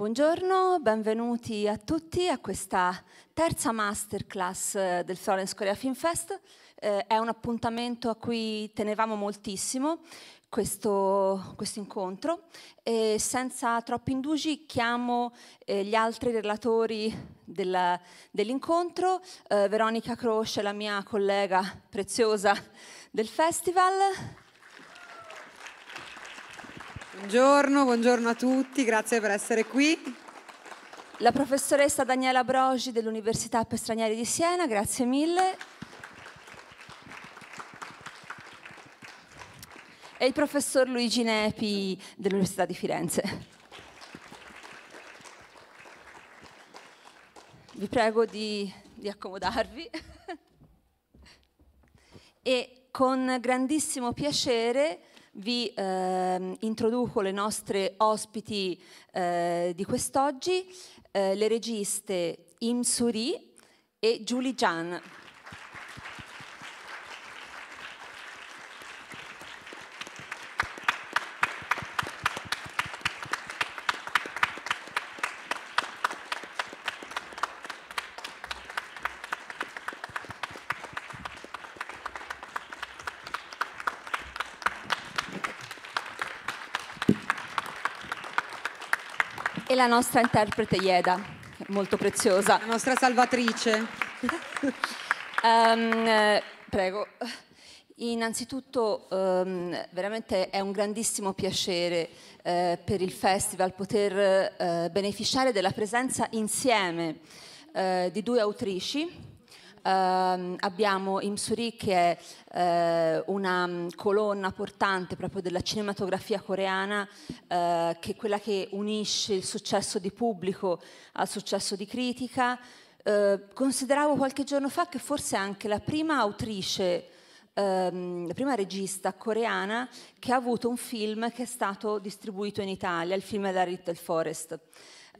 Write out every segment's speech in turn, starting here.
Buongiorno, benvenuti a tutti a questa terza masterclass eh, del Florence Korea Film Fest. Eh, è un appuntamento a cui tenevamo moltissimo questo, questo incontro e senza troppi indugi chiamo eh, gli altri relatori della, dell'incontro, eh, Veronica Croce, la mia collega preziosa del festival, Buongiorno, buongiorno a tutti, grazie per essere qui. La professoressa Daniela Brogi dell'Università per Stranieri di Siena, grazie mille. E il professor Luigi Nepi dell'Università di Firenze. Vi prego di, di accomodarvi. e con grandissimo piacere vi eh, introduco le nostre ospiti eh, di quest'oggi, eh, le registe Im Suri e Julie Jan. la nostra interprete Ieda, molto preziosa. La nostra salvatrice. um, prego. Innanzitutto um, veramente è un grandissimo piacere uh, per il festival poter uh, beneficiare della presenza insieme uh, di due autrici ehm, abbiamo Imsuri che è eh, una mm, colonna portante proprio della cinematografia coreana, eh, che è quella che unisce il successo di pubblico al successo di critica. Eh, consideravo qualche giorno fa che forse anche la prima autrice ehm, la prima regista coreana che ha avuto un film che è stato distribuito in Italia, il film è La Rittel Forest.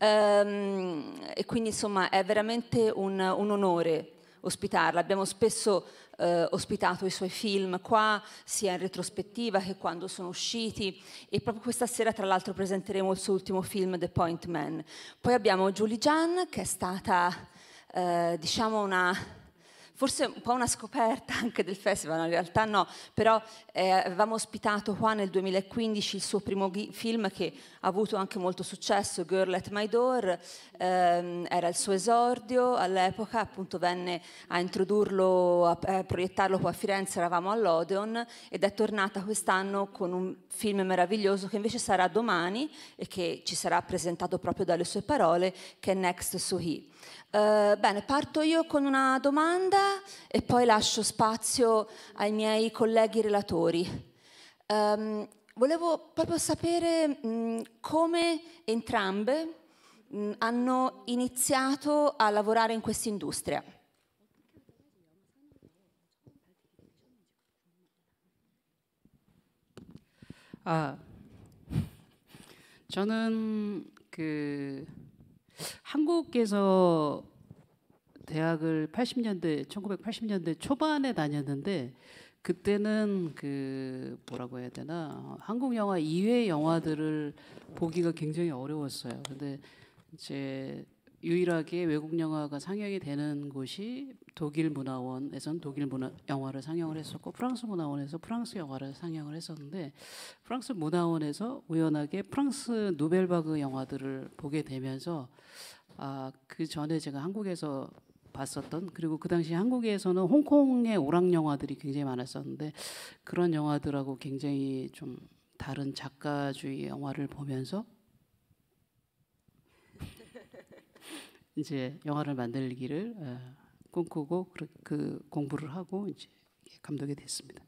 Ehm, e quindi insomma è veramente un, un onore ospitarla. Abbiamo spesso eh, ospitato i suoi film qua, sia in retrospettiva che quando sono usciti e proprio questa sera tra l'altro presenteremo il suo ultimo film The Point Man. Poi abbiamo Julie Jan che è stata eh, diciamo una forse un po' una scoperta anche del festival, in realtà no, però eh, avevamo ospitato qua nel 2015 il suo primo film che ha avuto anche molto successo, Girl at My Door, ehm, era il suo esordio all'epoca, appunto venne a introdurlo, a, a proiettarlo qua a Firenze, eravamo all'Odeon ed è tornata quest'anno con un film meraviglioso che invece sarà domani e che ci sarà presentato proprio dalle sue parole, che è Next Suhi. Eh, bene, parto io con una domanda e poi lascio spazio ai miei colleghi relatori. Eh, volevo proprio sapere mh, mm, come entrambe mh, mm, hanno iniziato a lavorare in quest'industria. 아, 저는 그 한국에서 대학을 80년대 1980년대 초반에 다녔는데 그때는 그 뭐라고 해야 되나 한국 영화 이외 의 영화들을 보기가 굉장히 어려웠어요. 근데 이제 유일하게 외국 영화가 상영이 되는 곳이 독일 문화원에선 독일 문화 영화를 상영을 했었고 프랑스 문화원에서 프랑스 영화를 상영을 했었는데 프랑스 문화원에서 우연하게 프랑스 누벨바그 영화들을 보게 되면서 아 그 전에 제가 한국에서 봤었던 그리고 그 당시 한국에서는 홍콩의 오락 영화들이 굉장히 많았었는데 그런 영화들하고 굉장히 좀 다른 작가주의 영화를 보면서 이제 영화를 만들기를 꿈꾸고 그 공부를 하고 이제 감독이 됐습니다.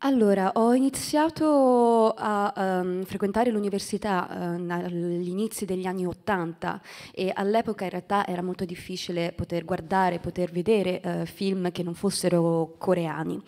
Allora, ho iniziato a um, frequentare l'università um, ehm, agli degli anni Ottanta e all'epoca in realtà era molto difficile poter guardare, poter vedere uh, film che non fossero coreani.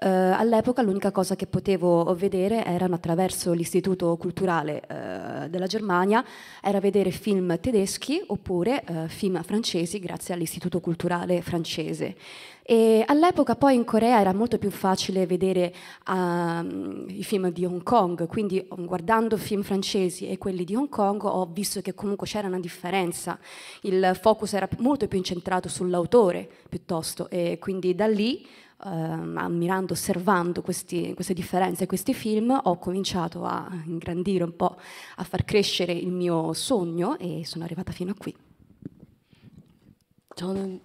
Eh, all'epoca l'unica cosa che potevo vedere erano attraverso l'istituto culturale eh, della Germania, era vedere film tedeschi oppure eh, film francesi grazie all'istituto culturale francese. E all'epoca poi in Corea era molto più facile vedere um, i film di Hong Kong, quindi mm, guardando film francesi e quelli di Hong Kong ho visto che comunque c'era una differenza, il focus era molto più incentrato sull'autore piuttosto e quindi da lì ammirando, osservando questi, queste differenze, questi film, ho cominciato a ingrandire un po', a far crescere il mio sogno e sono arrivata fino a qui. 저는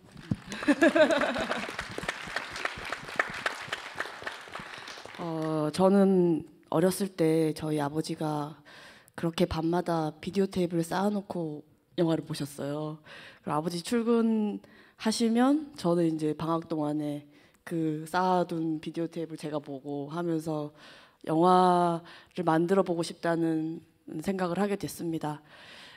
어, 저는 어렸을 때 저희 아버지가 그렇게 밤마다 비디오 테이프를 쌓아놓고 영화를 보셨어요. 아버지 출근하시면 저는 이제 방학 동안에 그 쌓아둔 비디오 테이프를 제가 보고 하면서 영화를 만들어 보고 싶다는 생각을 하게 됐습니다.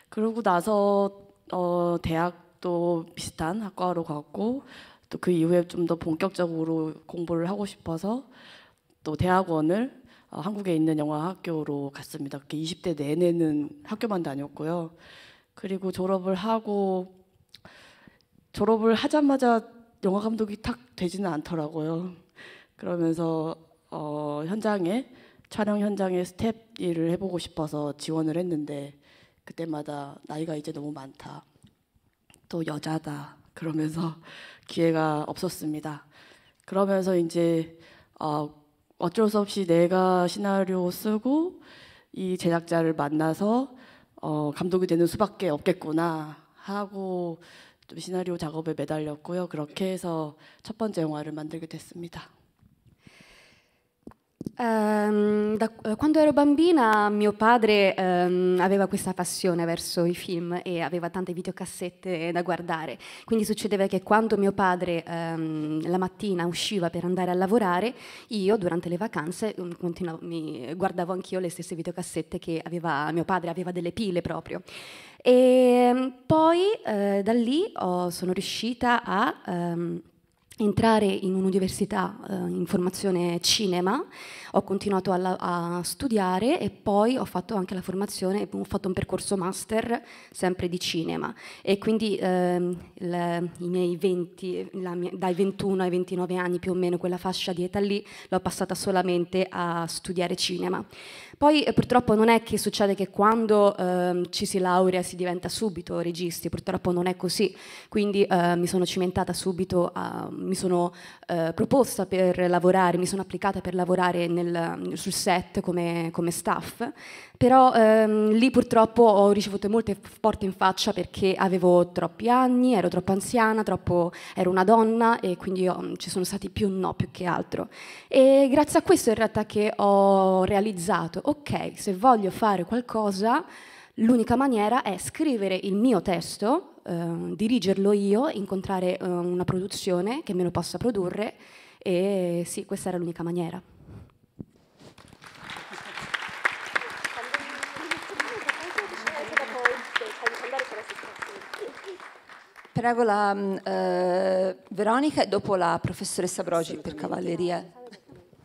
그러고 나서 어, 대학도 비슷한 학과로 갔고 또 그 이후에 좀 더 본격적으로 공부를 하고 싶어서 또 대학원을 어, 한국에 있는 영화학교로 갔습니다. 그게 20대 내내는 학교만 다녔고요. 그리고 졸업을 하고 졸업을 하자마자 영화 감독이 탁 되지는 않더라고요. 그러면서 어, 현장에 촬영 현장에 스텝 일을 해보고 싶어서 지원을 했는데 그때마다 나이가 이제 너무 많다. 또 여자다. 그러면서 기회가 없었습니다. 그러면서 이제 어, 어쩔 수 없이 내가 시나리오 쓰고 이 제작자를 만나서 어, 감독이 되는 수밖에 없겠구나 하고 좀 시나리오 작업에 매달렸고요. 그렇게 해서 첫 번째 영화를 만들게 됐습니다. Ehm, da, eh, quando ero bambina mio padre um, aveva questa passione verso i film e aveva tante videocassette da guardare, quindi succedeva che quando mio padre um, la mattina usciva per andare a lavorare, io durante le vacanze um, guardavo anch'io le stesse videocassette che aveva mio padre, aveva delle pile proprio. E mm, poi uh, da lì oh, sono riuscita a entrare in un'università eh, in formazione cinema, ho continuato alla, a studiare e poi ho fatto anche la formazione, ho fatto un percorso master sempre di cinema e quindi ehm, le, 20, mia, dai 21 ai 29 anni più o meno quella fascia di età lì l'ho passata solamente a studiare cinema. Poi eh, purtroppo non è che succede che quando ehm, ci si laurea si diventa subito registi, purtroppo non è così, quindi eh, mi sono cimentata subito a mi sono eh, proposta per lavorare, mi sono applicata per lavorare nel, sul set come, come staff, però ehm, lì purtroppo ho ricevuto molte porte in faccia perché avevo troppi anni, ero troppo anziana, troppo, ero una donna e quindi io, mm, ci sono stati più no più che altro. E grazie a questo in realtà che ho realizzato, ok, se voglio fare qualcosa L'unica maniera è scrivere il mio testo, eh, dirigerlo io, incontrare eh, una produzione che me lo possa produrre e sì, questa era l'unica maniera. Prego la mm, eh, Veronica e dopo la professoressa Brogi per cavalleria.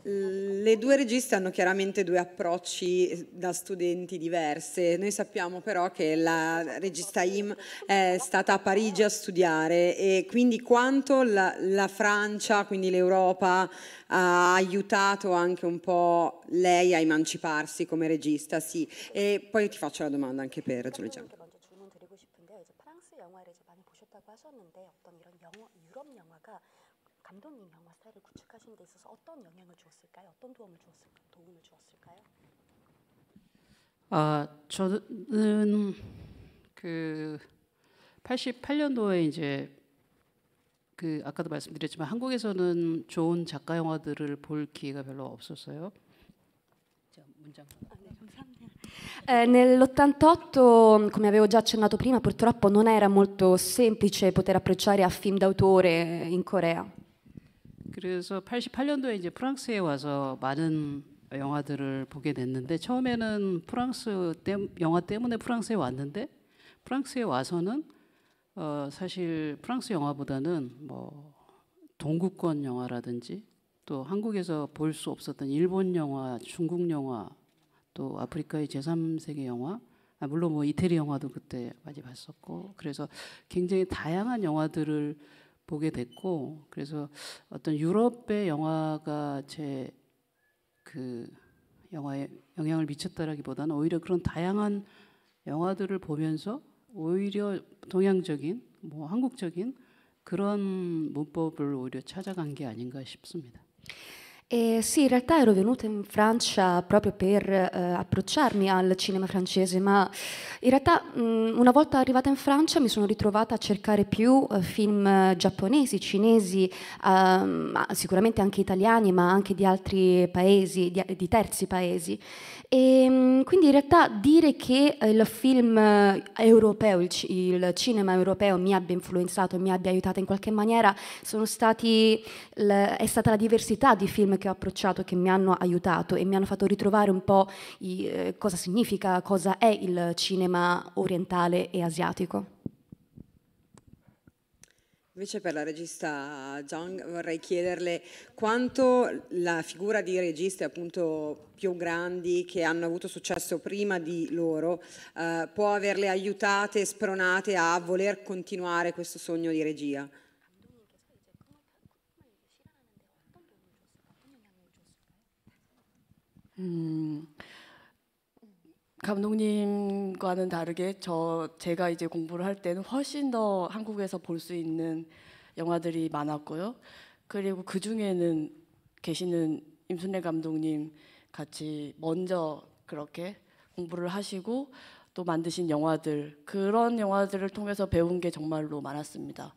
Le due registe hanno chiaramente due approcci da studenti diverse, noi sappiamo però che la regista Im è stata a Parigi a studiare e quindi quanto la, la Francia, quindi l'Europa, ha aiutato anche un po' lei a emanciparsi come regista, sì. E poi ti faccio la domanda anche per Giulia. 감독님 하시는 데 있어서 어떤 영향을 주었을까요? 어떤 도움을 주었을까요? 도움을 주었을까요? 아, 저는 그 88년도에 이제 그 아까도 말씀드렸지만 한국에서는 좋은 작가 영화들을 볼 기회가 별로 없었어요. 자, 문장. 아, 네, 감사합니다. Eh, nell'88, come avevo già accennato prima, purtroppo non era molto semplice poter approcciare a film d'autore in Corea. 그래서 88년도에 이제 프랑스에 와서 많은 영화들을 보게 됐는데 처음에는 프랑스 때, 영화 때문에 프랑스에 왔는데 프랑스에 와서는 어, 사실 프랑스 영화보다는 뭐 동구권 영화라든지 또 한국에서 볼 수 없었던 일본 영화, 중국 영화, 또 아프리카의 제3세계 영화, 아, 물론 뭐 이태리 영화도 그때 많이 봤었고 그래서 굉장히 다양한 영화들을 보게 됐고 그래서 어떤 유럽의 영화가 제 그 영화에 영향을 미쳤다라기보다는 오히려 그런 다양한 영화들을 보면서 오히려 동양적인 뭐 한국적인 그런 문법을 오히려 찾아간 게 아닌가 싶습니다. Eh, sì, in realtà ero venuta in Francia proprio per eh, approcciarmi al cinema francese, ma in realtà mh, mm, una volta arrivata in Francia mi sono ritrovata a cercare più eh, film eh, giapponesi, cinesi, ehm, sicuramente anche italiani, ma anche di altri paesi, di, di terzi paesi. E, ehm, quindi in realtà dire che eh, il film eh, europeo, il, cinema europeo mi abbia influenzato, e mi abbia aiutato in qualche maniera, stati, è stata la diversità di film che ho approcciato che mi hanno aiutato e mi hanno fatto ritrovare un po' eh, cosa significa, cosa è il cinema orientale e asiatico. Invece per la regista Zhang vorrei chiederle quanto la figura di registe appunto più grandi che hanno avuto successo prima di loro eh, può averle aiutate, e spronate a voler continuare questo sogno di regia. Mm. 감독님과는 다르게 저 제가 이제 공부를 할 때는 훨씬 더 한국에서 볼 수 있는 영화들이 많았고요. 그리고 그 중에는 계시는 임순례 감독님 같이 먼저 그렇게 공부를 하시고 또 만드신 영화들 그런 영화들을 통해서 배운 게 정말로 많았습니다.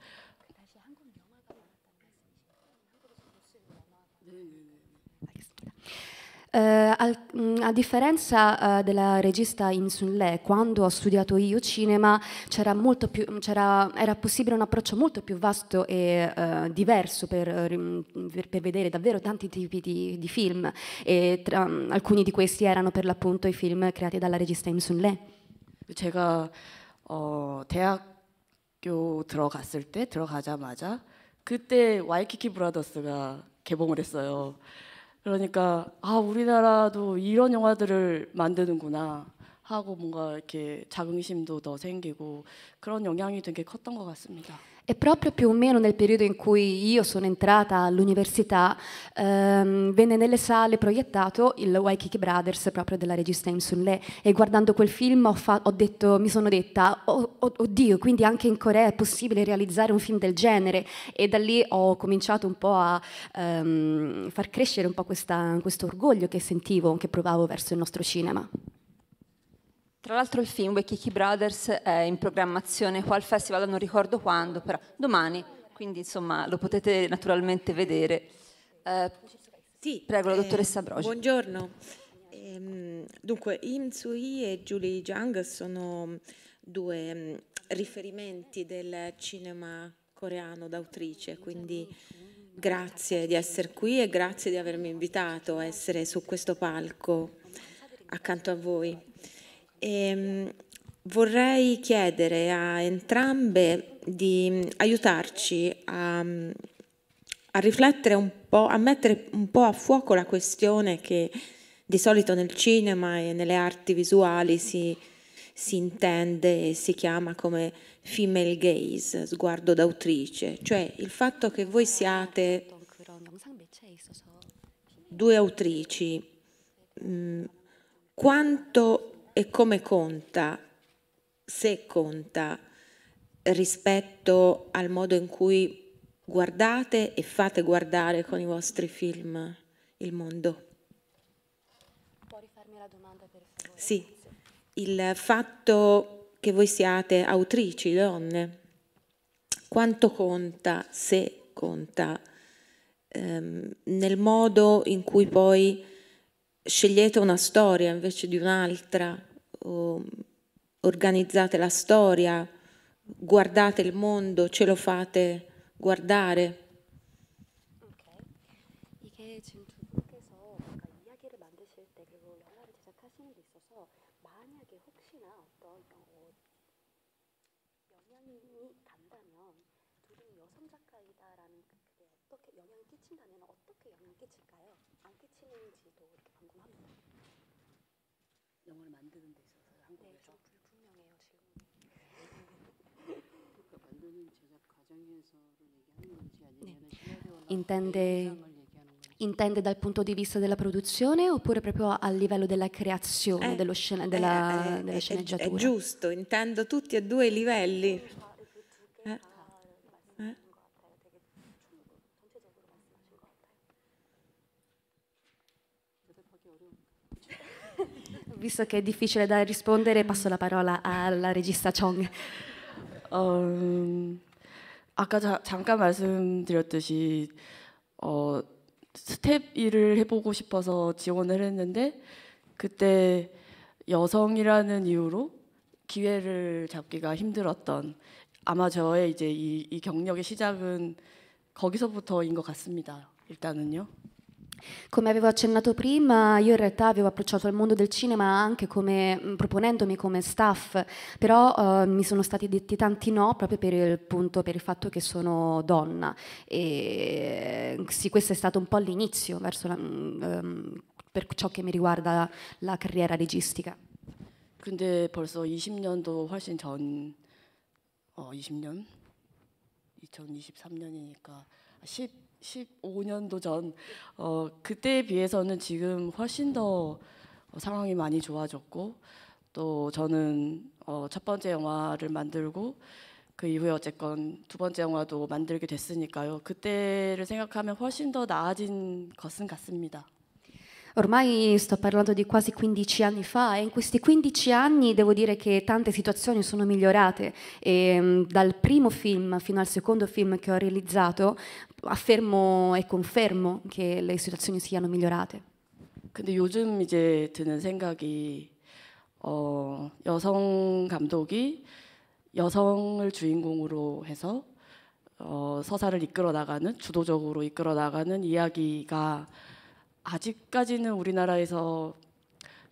Eh, mm, a differenza eh, della regista In Sun Le, quando ho studiato io cinema c'era, più, mm, c'era era possibile un approccio molto più vasto e eh, diverso per, per, vedere davvero tanti tipi di, di film e tra, mm, alcuni di questi erano per l'appunto i film creati dalla regista In Sun Le. 제가 어, 대학교 들어갔을 때 들어가자마자 그때 와이키키 브라더스가 개봉을 했어요. 그러니까 아 우리나라도 이런 영화들을 만드는구나 하고 뭔가 이렇게 자긍심도 더 생기고 그런 영향이 되게 컸던 것 같습니다. E proprio più o meno nel periodo in cui io sono entrata all'università, ehm, venne nelle sale proiettato il Waikiki Brothers proprio della regista Insunle e guardando quel film ho, fa- ho detto, mi sono detta, oh, oh, oddio, quindi anche in Corea è possibile realizzare un film del genere e da lì ho cominciato un po' a ehm, far crescere un po' questa, questo orgoglio che sentivo, che provavo verso il nostro cinema. Tra l'altro il film Waikiki Brothers è in programmazione qua al festival, non ricordo quando, però domani, quindi insomma lo potete naturalmente vedere. Eh, sì, prego la eh, dottoressa Brogi. Buongiorno. Ehm, dunque, Im Sui e Julie Jung sono due mm, riferimenti del cinema coreano d'autrice, quindi grazie di essere qui e grazie di avermi invitato a essere su questo palco accanto a voi. E ehm, vorrei chiedere a entrambe di mm, aiutarci a, mm, a riflettere un po', a mettere un po' a fuoco la questione che di solito nel cinema e nelle arti visuali si, si intende e si chiama come female gaze, sguardo d'autrice, cioè il fatto che voi siate due autrici, mh, mm, quanto e come conta, se conta, rispetto al modo in cui guardate e fate guardare con i vostri film il mondo. Può rifarmi la domanda per favore? Sì, il fatto che voi siate autrici, donne, quanto conta, se conta, ehm, nel modo in cui poi scegliete una storia invece di un'altra, organizzate la storia, guardate il mondo, ce lo fate guardare. intende, intende, dal punto di vista della produzione oppure proprio a livello della creazione eh, dello scena, della, eh, eh della, eh, sceneggiatura? È, è giusto, intendo tutti e due i livelli. Eh, eh. Visto che è difficile da rispondere, passo la parola alla regista Chong. Um, 아까 자, 잠깐 말씀드렸듯이 어, 스텝 일을 해보고 싶어서 지원을 했는데 그때 여성이라는 이유로 기회를 잡기가 힘들었던 아마 저의 이제 이, 이 경력의 시작은 거기서부터인 것 같습니다. 일단은요. Come avevo accennato prima, io in realtà avevo approcciato al mondo del cinema anche come, mm, proponendomi come staff, però eh, mi sono stati detti tanti no proprio per il, punto, per il fatto che sono donna. E, sì, questo è stato un po' l'inizio um, per ciò che mi riguarda la carriera registica. 근데 벌써 20년도 훨씬 전, 어, 20년 2023년이니까 10, 15년도 전 어, 그때에 비해서는 지금 훨씬 더 어, 상황이 많이 좋아졌고 또 저는 어, 첫 번째 영화를 만들고 그 이후에 어쨌건 두 번째 영화도 만들게 됐으니까요. 그때를 생각하면 훨씬 더 나아진 것은 같습니다. Ormai sto parlando di quasi 15 anni fa e in questi 15 anni devo dire che tante situazioni sono migliorate e mm, dal primo film fino al secondo film che ho realizzato affermo e confermo che le situazioni siano migliorate. 근데 요즘 이제 드는 생각이 어, 여성 감독이 여성을 주인공으로 해서 어, 서사를 이끌어 나가는 주도적으로 이끌어 나가는 이야기가 아직까지는 우리나라에서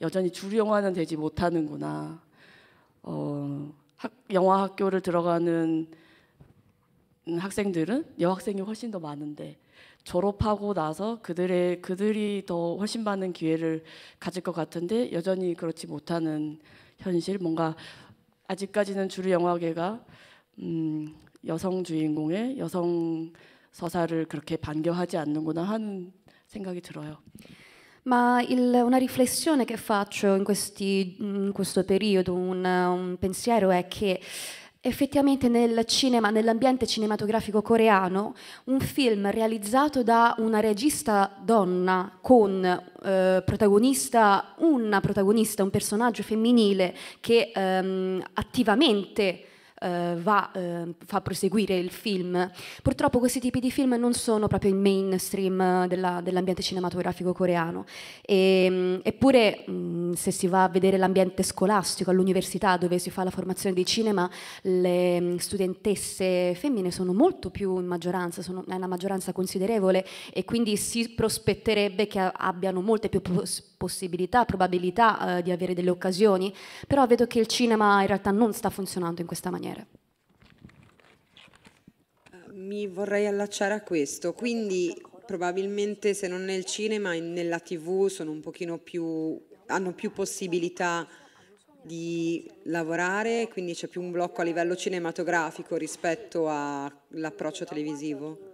여전히 주류 영화는 되지 못하는구나. 어, 학, 영화 학교를 들어가는 학생들은 여학생이 훨씬 더 많은데 졸업하고 나서 그들의 그들이 더 훨씬 많은 기회를 가질 것 같은데 여전히 그렇지 못하는 현실 뭔가 아직까지는 주류 영화계가 음, 여성 주인공의 여성 서사를 그렇게 반겨하지 않는구나 하는 생각이 들어요. Ma il, una riflessione che faccio in, questi, in questo periodo, un, un pensiero è che effettivamente nel cinema, nell'ambiente cinematografico coreano, un film realizzato da una regista donna con eh, protagonista, una protagonista, un personaggio femminile che ehm, attivamente eh, va, eh, fa proseguire il film. Purtroppo questi tipi di film non sono proprio il mainstream della, dell'ambiente cinematografico coreano, e, ehm, eppure mh, mm, se si va a vedere l'ambiente scolastico all'università dove si fa la formazione di cinema, le mm, studentesse femmine sono molto più in maggioranza, sono, una maggioranza considerevole e quindi si prospetterebbe che abbiano molte più possibilità possibilità, probabilità eh, di avere delle occasioni, però vedo che il cinema in realtà non sta funzionando in questa maniera. Mi vorrei allacciare a questo, quindi probabilmente se non nel cinema, nella tv sono un pochino più, hanno più possibilità di lavorare, quindi c'è più un blocco a livello cinematografico rispetto all'approccio televisivo.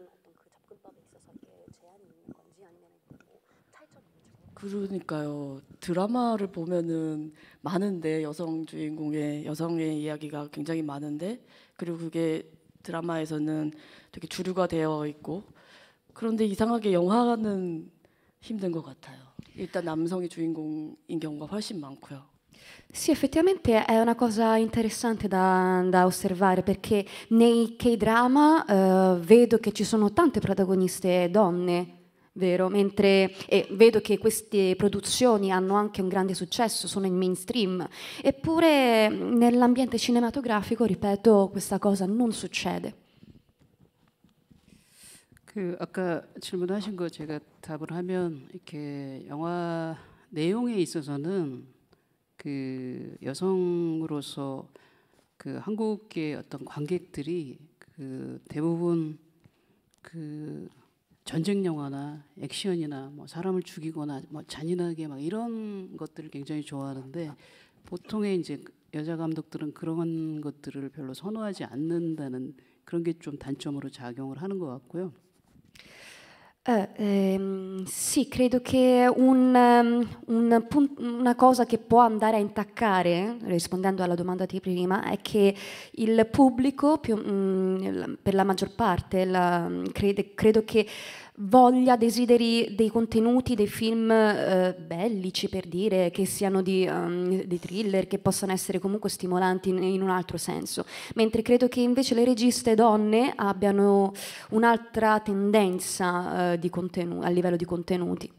그러니까요. 드라마를 보면은 많은데 여성 주인공의 여성의 이야기가 굉장히 많은데 그리고 그게 드라마에서는 되게 주류가 되어 있고 그런데 이상하게 영화는 힘든 것 같아요. 일단 남성이 주인공인 경우가 훨씬 많고요. Sì, effettivamente è una cosa interessante da, da osservare perché nei K-drama eh, vedo che ci sono tante protagoniste donne, Vero, mentre eh, vedo che queste produzioni hanno anche un grande successo, sono in mainstream, eppure nell'ambiente cinematografico, ripeto, questa cosa non succede. 그 아까 질문하신 거 제가 답을 하면 이렇게 영화 내용에 있어서는 그 여성으로서 그 한국의 어떤 관객들이 그 대부분 그 전쟁 영화나 액션이나 뭐 사람을 죽이거나 뭐 잔인하게 막 이런 것들을 굉장히 좋아하는데 보통의 이제 여자 감독들은 그런 것들을 별로 선호하지 않는다는 그런 게 좀 단점으로 작용을 하는 것 같고요. Eh, ehm, sì, credo che un, ehm, un, una cosa che può andare a intaccare, rispondendo alla domanda di prima, è che il pubblico, più, mh, mm, per la maggior parte, la, mm, crede, credo che voglia, desideri dei contenuti, dei film eh, bellici per dire, che siano di, um, di, thriller, che possano essere comunque stimolanti in, in, un altro senso, mentre credo che invece le registe donne abbiano un'altra tendenza eh, a livello di contenuti.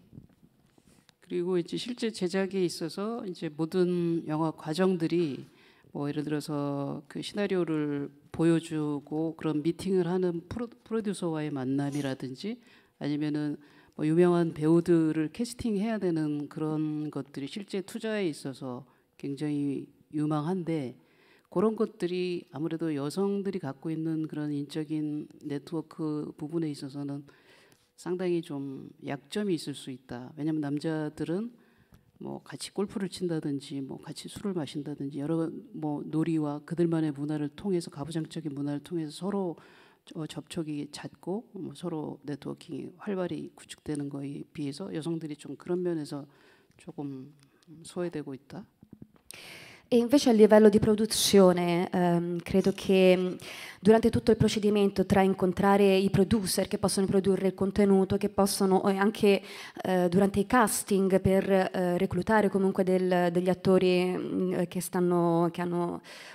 그리고 이제 실제 제작에 있어서 이제 모든 영화 과정들이 뭐 예를 들어서 그 시나리오를 보여주고 그런 미팅을 하는 프로, 프로듀서와의 만남이라든지 아니면은 뭐 유명한 배우들을 캐스팅해야 되는 그런 것들이 실제 투자에 있어서 굉장히 유망한데 그런 것들이 아무래도 여성들이 갖고 있는 그런 인적인 네트워크 부분에 있어서는 상당히 좀 약점이 있을 수 있다. 왜냐하면 남자들은 뭐 같이 골프를 친다든지 뭐 같이 술을 마신다든지 여러 뭐 놀이와 그들만의 문화를 통해서 가부장적인 문화를 통해서 서로 어, 접촉이 잦고 뭐 서로 네트워킹이 활발히 구축되는 거에 비해서 여성들이 좀 그런 면에서 조금 소외되고 있다. E invece a livello di produzione e m credo che durante tutto il procedimento tra incontrare i producer che possono produrre il contenuto, che possono anche eh, durante i casting per eh, reclutare comunque del, degli attori mm, eh, che, stanno, che,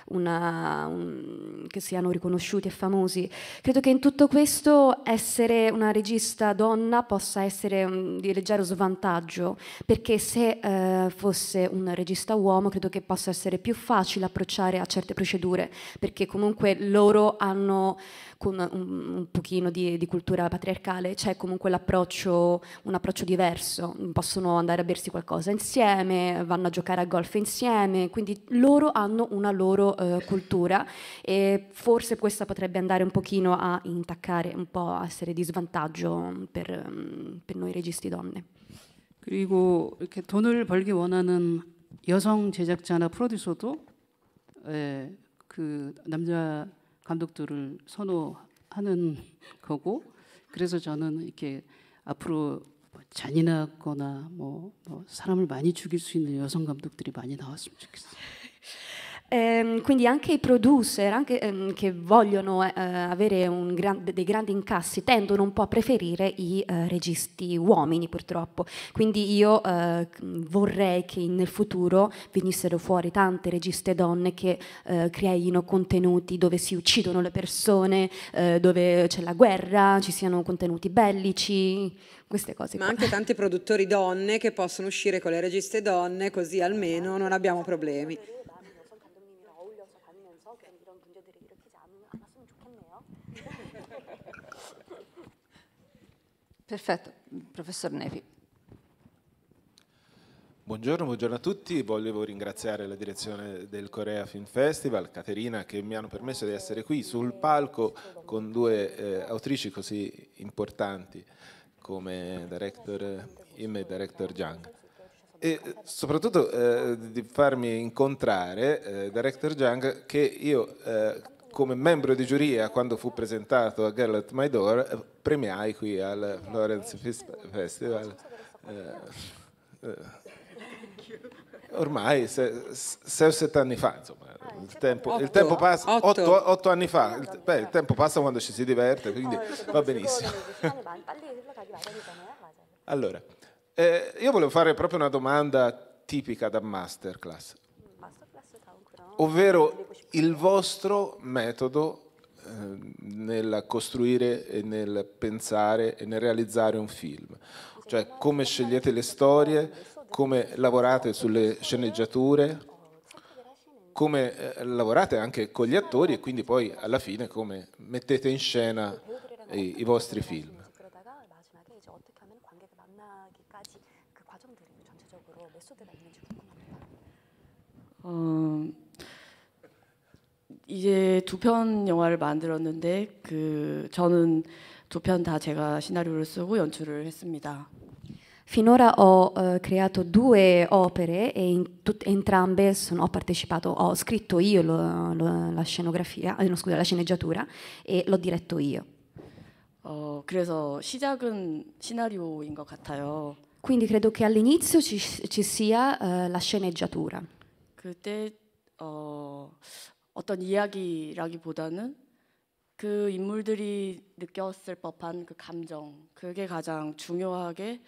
una, un, che siano riconosciuti e famosi. Credo che in tutto questo essere una regista donna possa essere un, mm, di leggero svantaggio, perché se eh, fosse un regista uomo credo che possa essere più facile approcciare a certe procedure, perché comunque loro hanno con un, un pochino di, di, cultura patriarcale, c'è comunque l'approccio, un approccio diverso, possono andare a bersi qualcosa insieme, vanno a giocare a golf insieme, quindi loro hanno una loro eh, cultura e forse questa potrebbe andare un pochino a intaccare, un po' a essere di svantaggio mm, per, mm, per noi registi donne. 그리고 이렇게 돈을 벌기 원하는 여성 제작자나 프로듀서도 에, 그 남자 감독들을 선호하는 거고 그래서 저는 이렇게 앞으로 뭐 잔인하거나 뭐, 뭐 사람을 많이 죽일 수 있는 여성 감독들이 많이 나왔으면 좋겠어요. Ehm, quindi anche i producer anche, ehm, che vogliono eh, eh avere grande, dei grandi incassi tendono un po' a preferire i eh, registi uomini purtroppo. Quindi io eh, vorrei che nel futuro venissero fuori tante registe donne che eh, creino contenuti dove si uccidono le persone, eh, dove c'è la guerra, ci siano contenuti bellici, queste cose. Ma qua. anche tanti produttori donne che possono uscire con le registe donne così almeno esatto. non abbiamo problemi. Perfetto, professor Nevi. Buongiorno, buongiorno a tutti, volevo ringraziare la direzione del Corea Film Festival, Caterina, che mi hanno permesso di essere qui sul palco con due eh, autrici così importanti come director Im e director Jang. E eh, soprattutto eh, di farmi incontrare eh, director Jang che io eh, come membro di giuria quando fu presentato a Girl at My Door, eh, premiai qui al Florence Festival. Eh, eh ormai 6-7 anni fa, insomma, ah, il tempo, otto, il tempo passa, otto. Otto, otto. anni fa, il, beh, il tempo passa quando ci si diverte, oh, quindi va benissimo. Diciamo, allora, eh, io volevo fare proprio una domanda tipica da masterclass, ovvero il vostro metodo eh, nel costruire e nel pensare e nel realizzare un film, cioè come scegliete le storie, come lavorate sulle sceneggiature, come eh, lavorate anche con gli attori e quindi poi alla fine come mettete in scena i, i vostri film. Um. 이제 두편 영화를 만들었는데 그 저는 두편다 제가 시나리오를 쓰고 연출을 했습니다. Finora ho eh, creato due opere e tut- entrambe sono, ho partecipato, ho scritto io lo, lo, la scenografia, eh, no, scusa, la sceneggiatura e l'ho diretto io. 어, 그래서 시작은 시나리오인 것 같아요. Quindi credo che all'inizio ci, ci sia eh, la sceneggiatura. 그때 어, 어떤 이야기라기보다는 그 인물들이 느꼈을 법한 그 감정 그게 가장 중요하게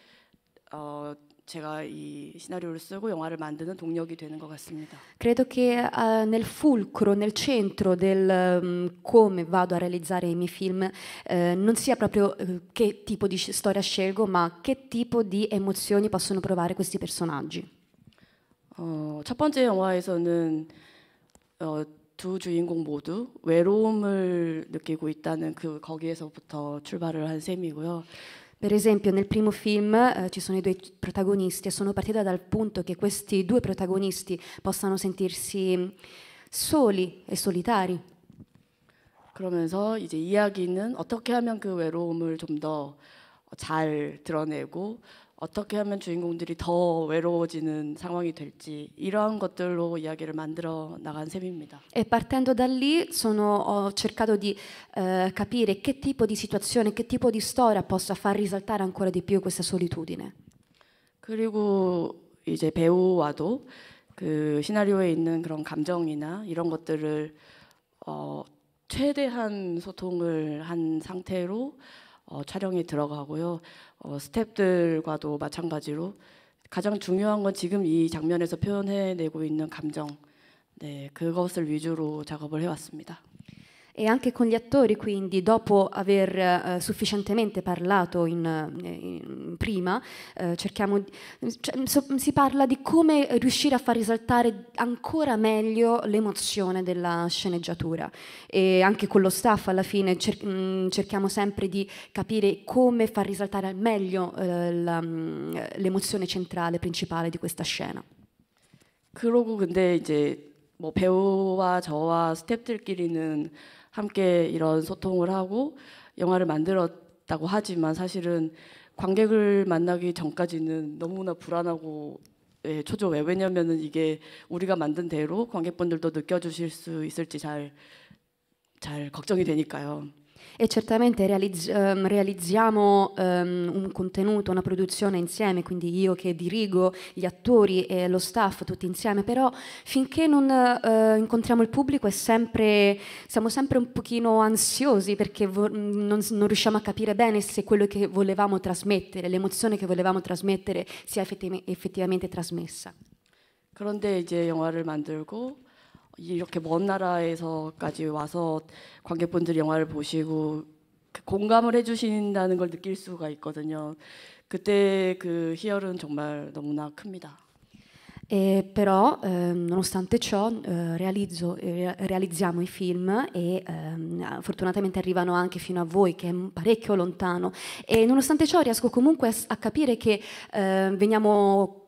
어, 제가 이 시나리오를 쓰고 영화를 만드는 동력이 되는 것 같습니다. Credo che uh, nel fulcro, nel centro del um, come vado a realizzare i miei film eh, non sia proprio eh, che tipo di storia scelgo, ma che tipo di emozioni possono provare questi personaggi. 어, 첫 번째 영화에서는 어, 두 주인공 모두 외로움을 느끼고 있다는 그 거기에서부터 출발을 한 셈이고요. Per esempio, nel primo film eh, ci sono i due protagonisti e sono partita dal punto che questi due protagonisti possano sentirsi soli e solitari. 그러면서 이제 이야기는 어떻게 하면 그 외로움을 좀 더 잘 드러내고 어떻게 하면 주인공들이 더 외로워지는 상황이 될지 이러한 것들로 이야기를 만들어 나간 셈입니다. E partendo da lì sono, ho cercato di eh, capire che tipo di situazione, che tipo di storia possa far risaltare ancora di più questa solitudine. 그리고 이제 배우와도 그 시나리오에 있는 그런 감정이나 이런 것들을 어, 최대한 소통을 한 상태로 어, 촬영이 들어가고요. 어, 스탭들과도 마찬가지로 가장 중요한 건 지금 이 장면에서 표현해내고 있는 감정, 네 그것을 위주로 작업을 해왔습니다. E anche con gli attori, quindi, dopo aver eh, sufficientemente parlato in, eh, in prima, eh, cerchiamo, cioè, so, si parla di come riuscire a far risaltare ancora meglio l'emozione della sceneggiatura. E anche con lo staff, alla fine, cer mh, mm, cerchiamo sempre di capire come far risaltare al meglio eh, mm, l'emozione centrale, principale di questa scena. 그러고 근데 이제 뭐 배우와 저와 스탭들끼리는 함께 이런 소통을 하고 영화를 만들었다고 하지만 사실은 관객을 만나기 전까지는 너무나 불안하고 예, 초조해. 왜냐면은 이게 우리가 만든 대로 관객분들도 느껴주실 수 있을지 잘 잘 걱정이 되니까요. e certamente realizz- ehm, realizziamo um, un contenuto, una produzione insieme, quindi io che dirigo, gli attori e lo staff tutti insieme, però finché non uh, incontriamo il pubblico sempre, siamo sempre un pochino ansiosi perché vo- non, non riusciamo a capire bene se quello che volevamo trasmettere, l'emozione che volevamo trasmettere sia effettivamente, effettivamente trasmessa. 그런데 이제 영화를 만들고 이렇게 먼 나라에서까지 와서 관객분들이 영화를 보시고 공감을 해주신다는 걸 느낄 수가 있거든요. 그때 그 희열은 정말 너무나 큽니다. E però, ehm, nonostante ciò, eh, realizzo, eh, realizziamo i film e ehm, fortunatamente arrivano anche fino a voi, che è parecchio lontano. E nonostante ciò riesco comunque a, a capire che eh, veniamo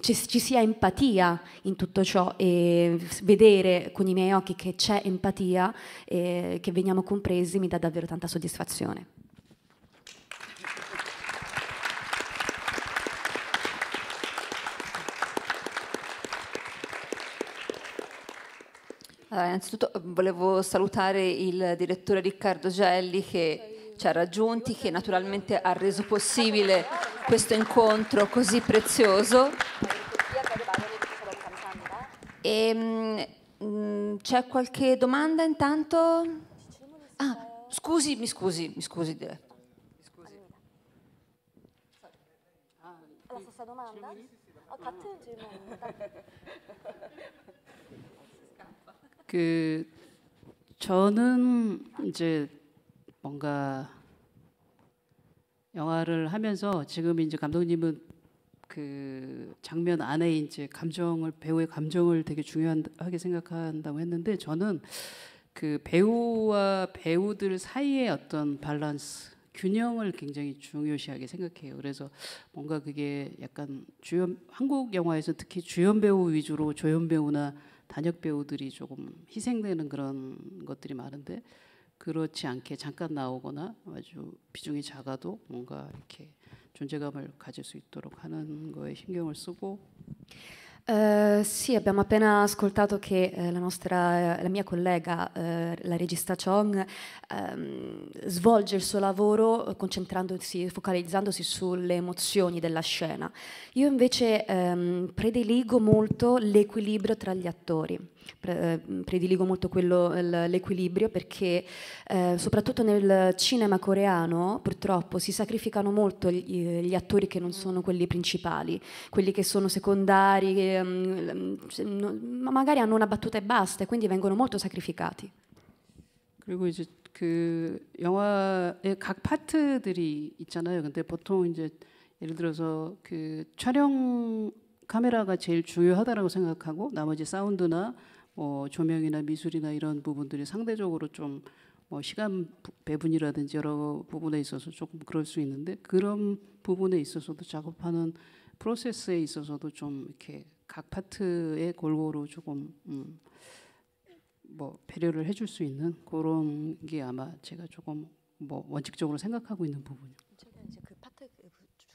ci, sia empatia in tutto ciò e vedere con i miei occhi che c'è empatia e eh, che veniamo compresi mi dà davvero tanta soddisfazione. Allora, innanzitutto eh, volevo salutare il direttore Riccardo Gelli che ci cioè, ha raggiunti, che naturalmente ha reso possibile questo incontro così prezioso. E, ehm, mh, mm, c'è qualche domanda intanto? Ah, scusi, mi scusi, mi scusi. La stessa domanda? 그 저는 이제 뭔가 영화를 하면서 지금 이제 감독님은 그 장면 안에 이제 감정을 배우의 감정을 되게 중요하게 생각한다고 했는데 저는 그 배우와 배우들 사이의 어떤 밸런스 균형을 굉장히 중요시하게 생각해요. 그래서 뭔가 그게 약간 주연 한국 영화에서 특히 주연 배우 위주로 조연 배우나 단역 배우들이 조금 희생되는 그런 것들이 많은데 그렇지 않게 잠깐 나오거나 아주 비중이 작아도 뭔가 이렇게 존재감을 가질 수 있도록 하는 거에 신경을 쓰고 Uh, sì, abbiamo appena ascoltato che uh, la, nostra, la, mia collega, uh, la regista Chong, ehm, svolge il suo lavoro concentrandosi, focalizzandosi sulle emozioni della scena. Io invece um, prediligo molto l'equilibrio tra gli attori. Pre- eh, prediligo molto quello, l- l'equilibrio perché eh, soprattutto nel cinema coreano purtroppo si sacrificano molto gli, eh, gli, attori che non sono quelli principali, quelli che sono secondari, che, um, mm, no, magari hanno una battuta e basta e quindi vengono molto sacrificati. 그리고 이제 그 영화의 각 파트들이 있잖아요. 근데 보통 이제 예를 들어서 그 촬영 카메라가 제일 중요하다라고 생각하고 나머지 사운드나 어, 조명이나 미술이나 이런 부분들이 상대적으로 좀뭐 시간 배분이라든지 여러 부분에 있어서 조금 그럴 수 있는데 그런 부분에 있어서도 작업하는 프로세스에 있어서도 좀 이렇게 각 파트에 골고루 조금 음, 뭐 배려를 해줄 수 있는 그런 게 아마 제가 조금 뭐 원칙적으로 생각하고 있는 부분이요.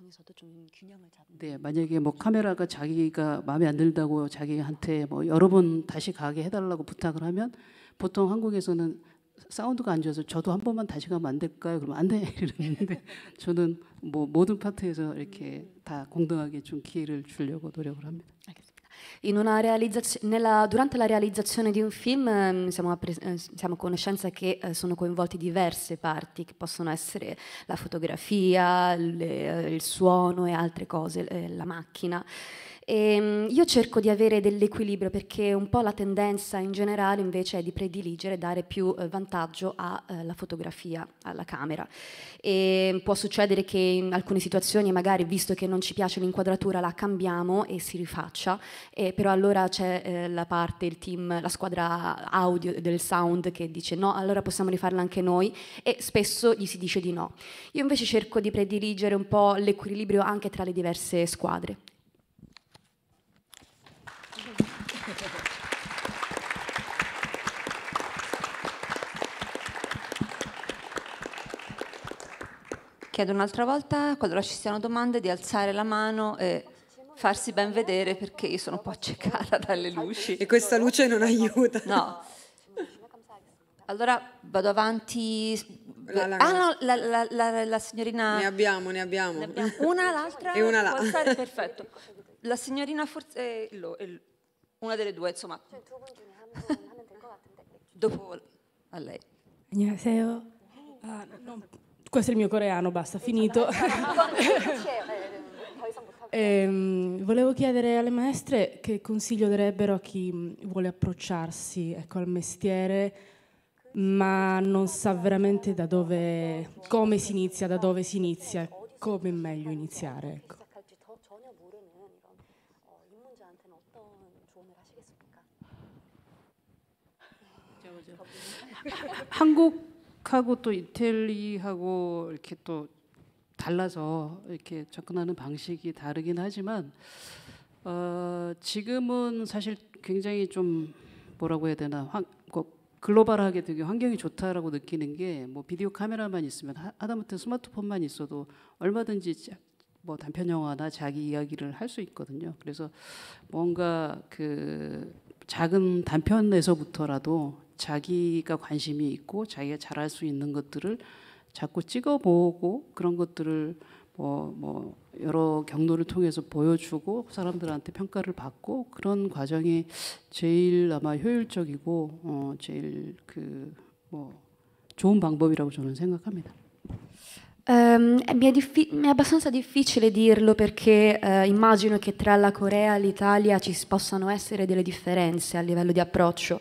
과에서도좀 균형을 잡는. 네, 만약에 뭐 카메라가 자기가 마음에 안 들다고 자기한테 뭐 여러 번 다시 가게 해달라고 부탁을 하면 보통 한국에서는 사운드가 안 좋아서 저도 한 번만 다시 가면 안 될까요? 그러안 돼. 이러는데 저는 뭐 모든 파트에서 이렇게 음. 다 공정하게 좀 기회를 주려고 노력을 합니다. 알겠습니다. Realizzaz- nella, durante la realizzazione di un film ehm, siamo, a pre- eh, siamo a conoscenza che eh, sono coinvolti diverse parti, che possono essere la fotografia, le, eh, il suono e altre cose, la macchina. E, ehm, io cerco di avere dell'equilibrio perché un po' la tendenza in generale invece è di prediligere, dare più eh, vantaggio alla eh, fotografia, alla camera. E ehm, può succedere che in alcune situazioni magari visto che non ci piace l'inquadratura la cambiamo e si rifaccia, e eh, però allora c'è la parte, il team, la squadra audio del sound che dice no, allora possiamo rifarla anche noi e spesso gli si dice di no. Io invece cerco di prediligere un po' l'equilibrio anche tra le diverse squadre Chiedo un'altra volta, qualora ci siano domande, di alzare la mano e farsi ben vedere perché io sono un po' accecata dalle luci. E questa luce non aiuta. No. Allora vado avanti. La, ah, la, ah no, la, la, signorina... Ne abbiamo, ne abbiamo. Ne abbiamo. Una, l'altra... E una là. perfetto. La signorina forse... Eh, lo, eh, una delle due, insomma. Cioè, dopo a lei. 안녕하세요. 아, eh. ah, non, questo è il mio coreano, basta, esatto, finito. Eh, eh, eh ehm, volevo chiedere alle maestre che consiglio darebbero a chi mm, vuole approcciarsi ecco, al mestiere, ma non sa veramente da dove, come si inizia, da dove si inizia, come è meglio iniziare. Ecco. 한국하고 또 이태리하고 이렇게 또 달라서 이렇게 접근하는 방식이 다르긴 하지만 어, 지금은 사실 굉장히 좀 뭐라고 해야 되나 환, 글로벌하게 되게 환경이 좋다라고 느끼는 게 뭐 비디오 카메라만 있으면 하, 다못해 스마트폰만 있어도 얼마든지 뭐 단편 영화나 자기 이야기를 할 수 있거든요. 그래서 뭔가 그 작은 단편에서부터라도 자기가 관심이 있고 자기가 잘할 수 있는 것들을 자꾸 찍어보고 그런 것들을 뭐, 뭐 여러 경로를 통해서 보여주고 사람들한테 평가를 받고 그런 과정이 제일 아마 효율적이고 어, 제일 그 뭐 좋은 방법이라고 저는 생각합니다. Um, mi, è diffi- mi, è abbastanza difficile dirlo perché uh, immagino che tra la Corea e l'Italia ci possano essere delle differenze a livello di approccio,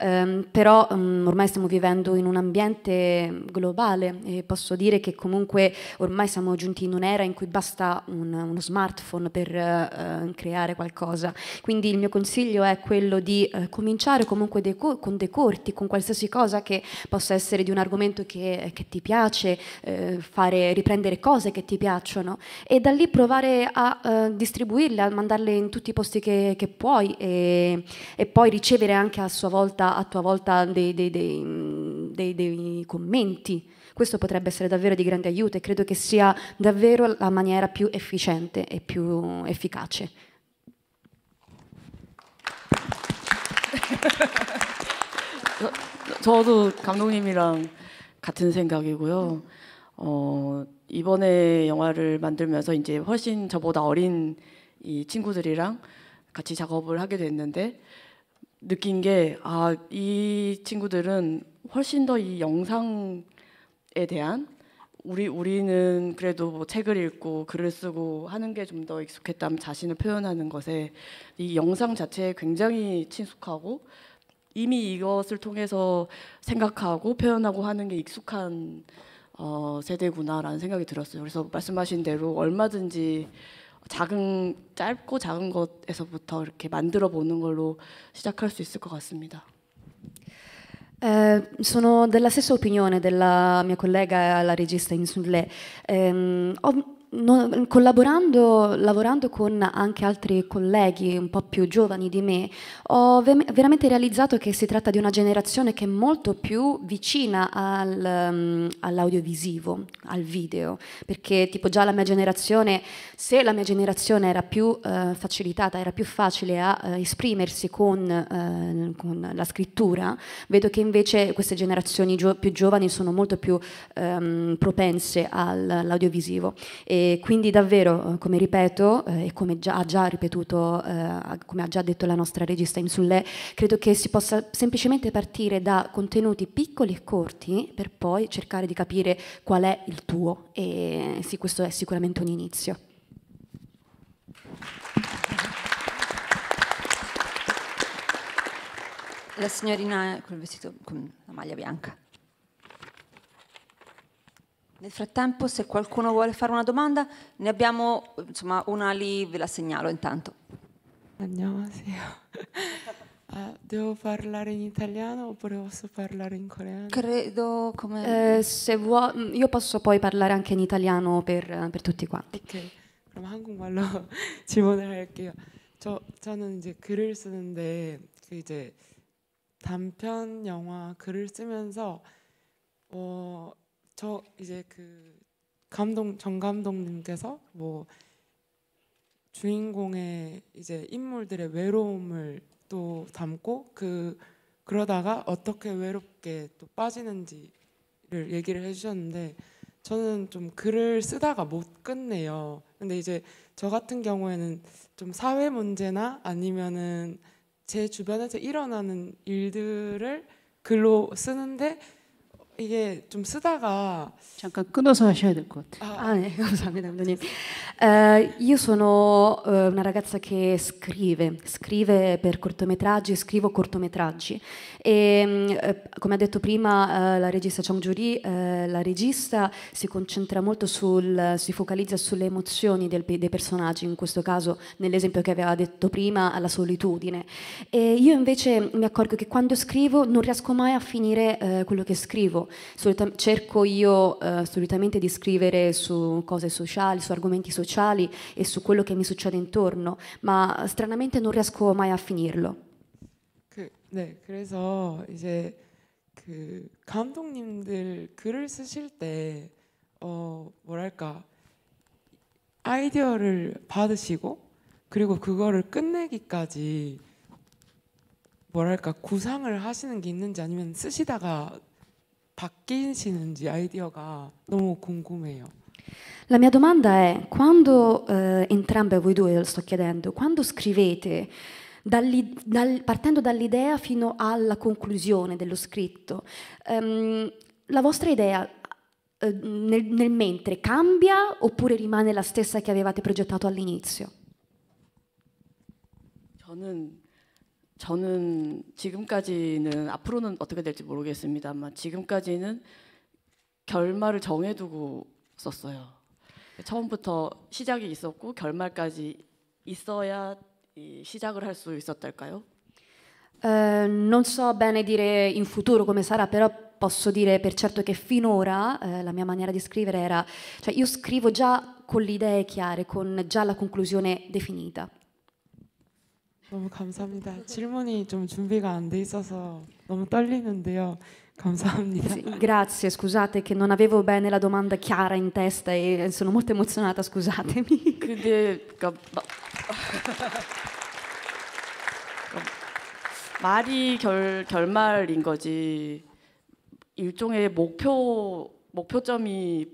um, però um, ormai stiamo vivendo in un ambiente globale e posso dire che comunque ormai siamo giunti in un'era in cui basta un, uno smartphone per uh, creare qualcosa, quindi il mio consiglio è quello di cominciare comunque dei co- con dei corti, con qualsiasi cosa che possa essere di un argomento che, che ti piace, eh, fare, riprendere cose che ti piacciono e da lì provare a eh, distribuirle, a mandarle in tutti i posti che, che puoi e, e, poi ricevere anche a, sua volta, a tua volta dei, dei, dei, dei commenti. Questo potrebbe essere davvero di grande aiuto e credo che sia davvero la maniera più efficiente e più efficace. 저도 감독님이랑 같은 생각이고요. 어, 이번에 영화를 만들면서 이제 훨씬 저보다 어린 이 친구들이랑 같이 작업을 하게 됐는데 느낀 게 아 이 친구들은 훨씬 더 이 영상에 대한 우리 우리는 그래도 뭐 책을 읽고 글을 쓰고 하는 게 좀 더 익숙했다면 자신을 표현하는 것에 이 영상 자체에 굉장히 친숙하고 이미 이것을 통해서 생각하고 표현하고 하는 게 익숙한 어, 세대구나라는 생각이 들었어요. 그래서 말씀하신 대로 얼마든지 작은 짧고 작은 것에서부터 이렇게 만들어 보는 걸로 시작할 수 있을 것 같습니다. Eh, sono della stessa opinione della mia collega, la regista Insunle. Eh, ho, non, collaborando, lavorando con anche altri colleghi un po' più giovani di me, ho ve veramente realizzato che si tratta di una generazione che è molto più vicina al, um, all'audiovisivo, al video, perché tipo già la mia generazione, se la mia generazione era più uh, facilitata, era più facile a uh, esprimersi con, uh, con, la scrittura, vedo che invece queste generazioni gio più giovani sono molto più um, propense all'audiovisivo quindi davvero, eh, come ripeto eh, e come già, ha già ripetuto, eh, come ha già detto la nostra regista Insulle, credo che si possa semplicemente partire da contenuti piccoli e corti per poi cercare di capire qual è il tuo e sì, questo è sicuramente un inizio. La signorina col vestito, con la maglia bianca. Nel frattempo, se qualcuno vuole fare una domanda, ne abbiamo insomma, una lì, ve la segnalo intanto. Andiamo, sì. Uh, devo parlare in italiano oppure posso parlare in coreano? Credo come... Eh, se vuoi, mm, io posso poi parlare anche in italiano per, eh, per tutti quanti. Ok, 그럼 한국말로 질문을 할게요. 저, 저는 이제 글을 쓰는데 그 이제 단편 영화 글을 쓰면서 어, 저 이제 그 감독 정 감독님께서 뭐 주인공의 이제 인물들의 외로움을 또 담고 그 그러다가 어떻게 외롭게 또 빠지는지를 얘기를 해주셨는데 저는 좀 글을 쓰다가 못 끝내요. 근데 이제 저 같은 경우에는 좀 사회 문제나 아니면은 제 주변에서 일어나는 일들을 글로 쓰는데 이게 좀 쓰다가 잠깐 끊어서 하셔야 될 같아요. 아, 네, 감사합니다, 감독님. Uh, io sono uh, una ragazza che scrive, scrive per cortometraggi, scrivo cortometraggi e uh, come ha detto prima eh, la regista Chang Juri, eh, la regista si concentra molto sul, si focalizza sulle emozioni del, dei personaggi, in questo caso nell'esempio che aveva detto prima alla solitudine. E io invece mi accorgo che quando scrivo non riesco mai a finire quello che scrivo io cerco io eh, solitamente di scrivere su cose sociali, su argomenti sociali e su quello che mi succede intorno, ma stranamente non riesco mai a finirlo. 그, 네, 그래서 이제 그 감독님들 글을 쓰실 때 어, 뭐랄까 아이디어를 받으시고 그리고 그거를 끝내기까지 뭐랄까 구상을 하시는 게 있는지 아니면 쓰시다가 바뀌시는지 아이디어가 너무 궁금해요. La mia domanda è, quando eh, entrambe voi due, lo sto chiedendo, quando scrivete, dall'i- dal, partendo dall'idea fino alla conclusione dello scritto, ehm, la vostra idea eh, nel, nel mentre cambia oppure rimane la stessa che avevate progettato all'inizio? 저는 저는 지금까지는 앞으로는 어떻게 될지 모르겠습니다만 지금까지는 결말을 정해두고 썼어요. 처음부터 시작이 있었고 결말까지 있어야 시작을 할 수 있었달까요? Uh, non so bene dire in futuro come sarà, però posso dire per certo che finora eh, la mia maniera di scrivere era, cioè io scrivo già con le idee chiare, con già la conclusione definita. 너무 감사합니다. 질문이 좀 준비가 안 돼 있어서 너무 떨리는데요. 감사합니다. Grazie, scusate che non avevo bene la domanda chiara in testa e sono molto emozionata, scusatemi. 근데 그러니까 말이 결 결말인 거지 일종의 목표 목표점이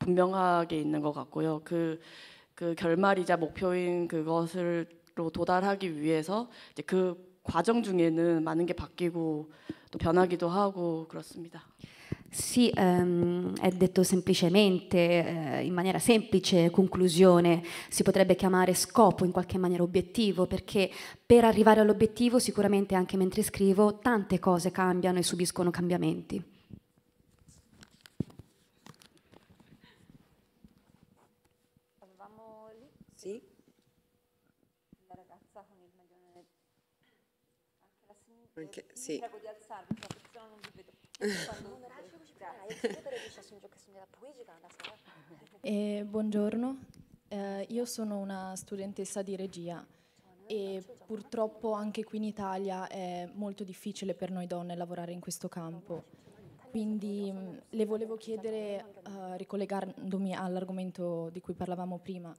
분명하게 있는 것 같고요. 그그 결말이자 목표인 그것을 로 도달하기 위해서 이제 그 과정 중에는 많은 게 바뀌고 또 변하기도 하고 그렇습니다. Sì, um, è detto semplicemente, eh, in maniera semplice, conclusione, si potrebbe chiamare scopo, in qualche maniera obiettivo, perché per arrivare all'obiettivo sicuramente anche mentre scrivo tante cose cambiano e subiscono cambiamenti. anche, sì. eh, buongiorno, eh, io sono una studentessa di regia e purtroppo anche qui in Italia è molto difficile per noi donne lavorare in questo campo. Quindi mm, le volevo chiedere, uh, ricollegandomi all'argomento di cui parlavamo prima,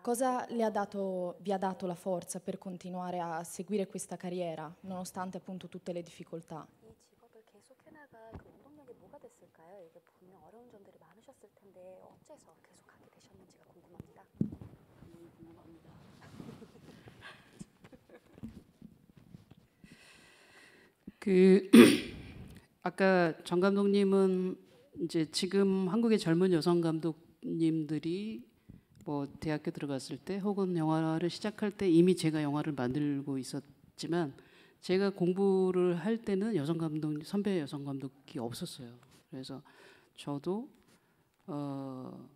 Cosa ha dato, vi ha dato la forza per continuare a seguire questa carriera, nonostante appunto tutte le difficoltà? 그 아까 정 감독님은 이제 지금 한국의 젊은 여성 감독님들이 뭐 대학교 들어갔을 때 혹은 영화를 시작할 때 이미 제가 영화를 만들고 있었지만 제가 공부를 할 때는 여성 감독 선배 여성 감독이 없었어요. 그래서 저도 어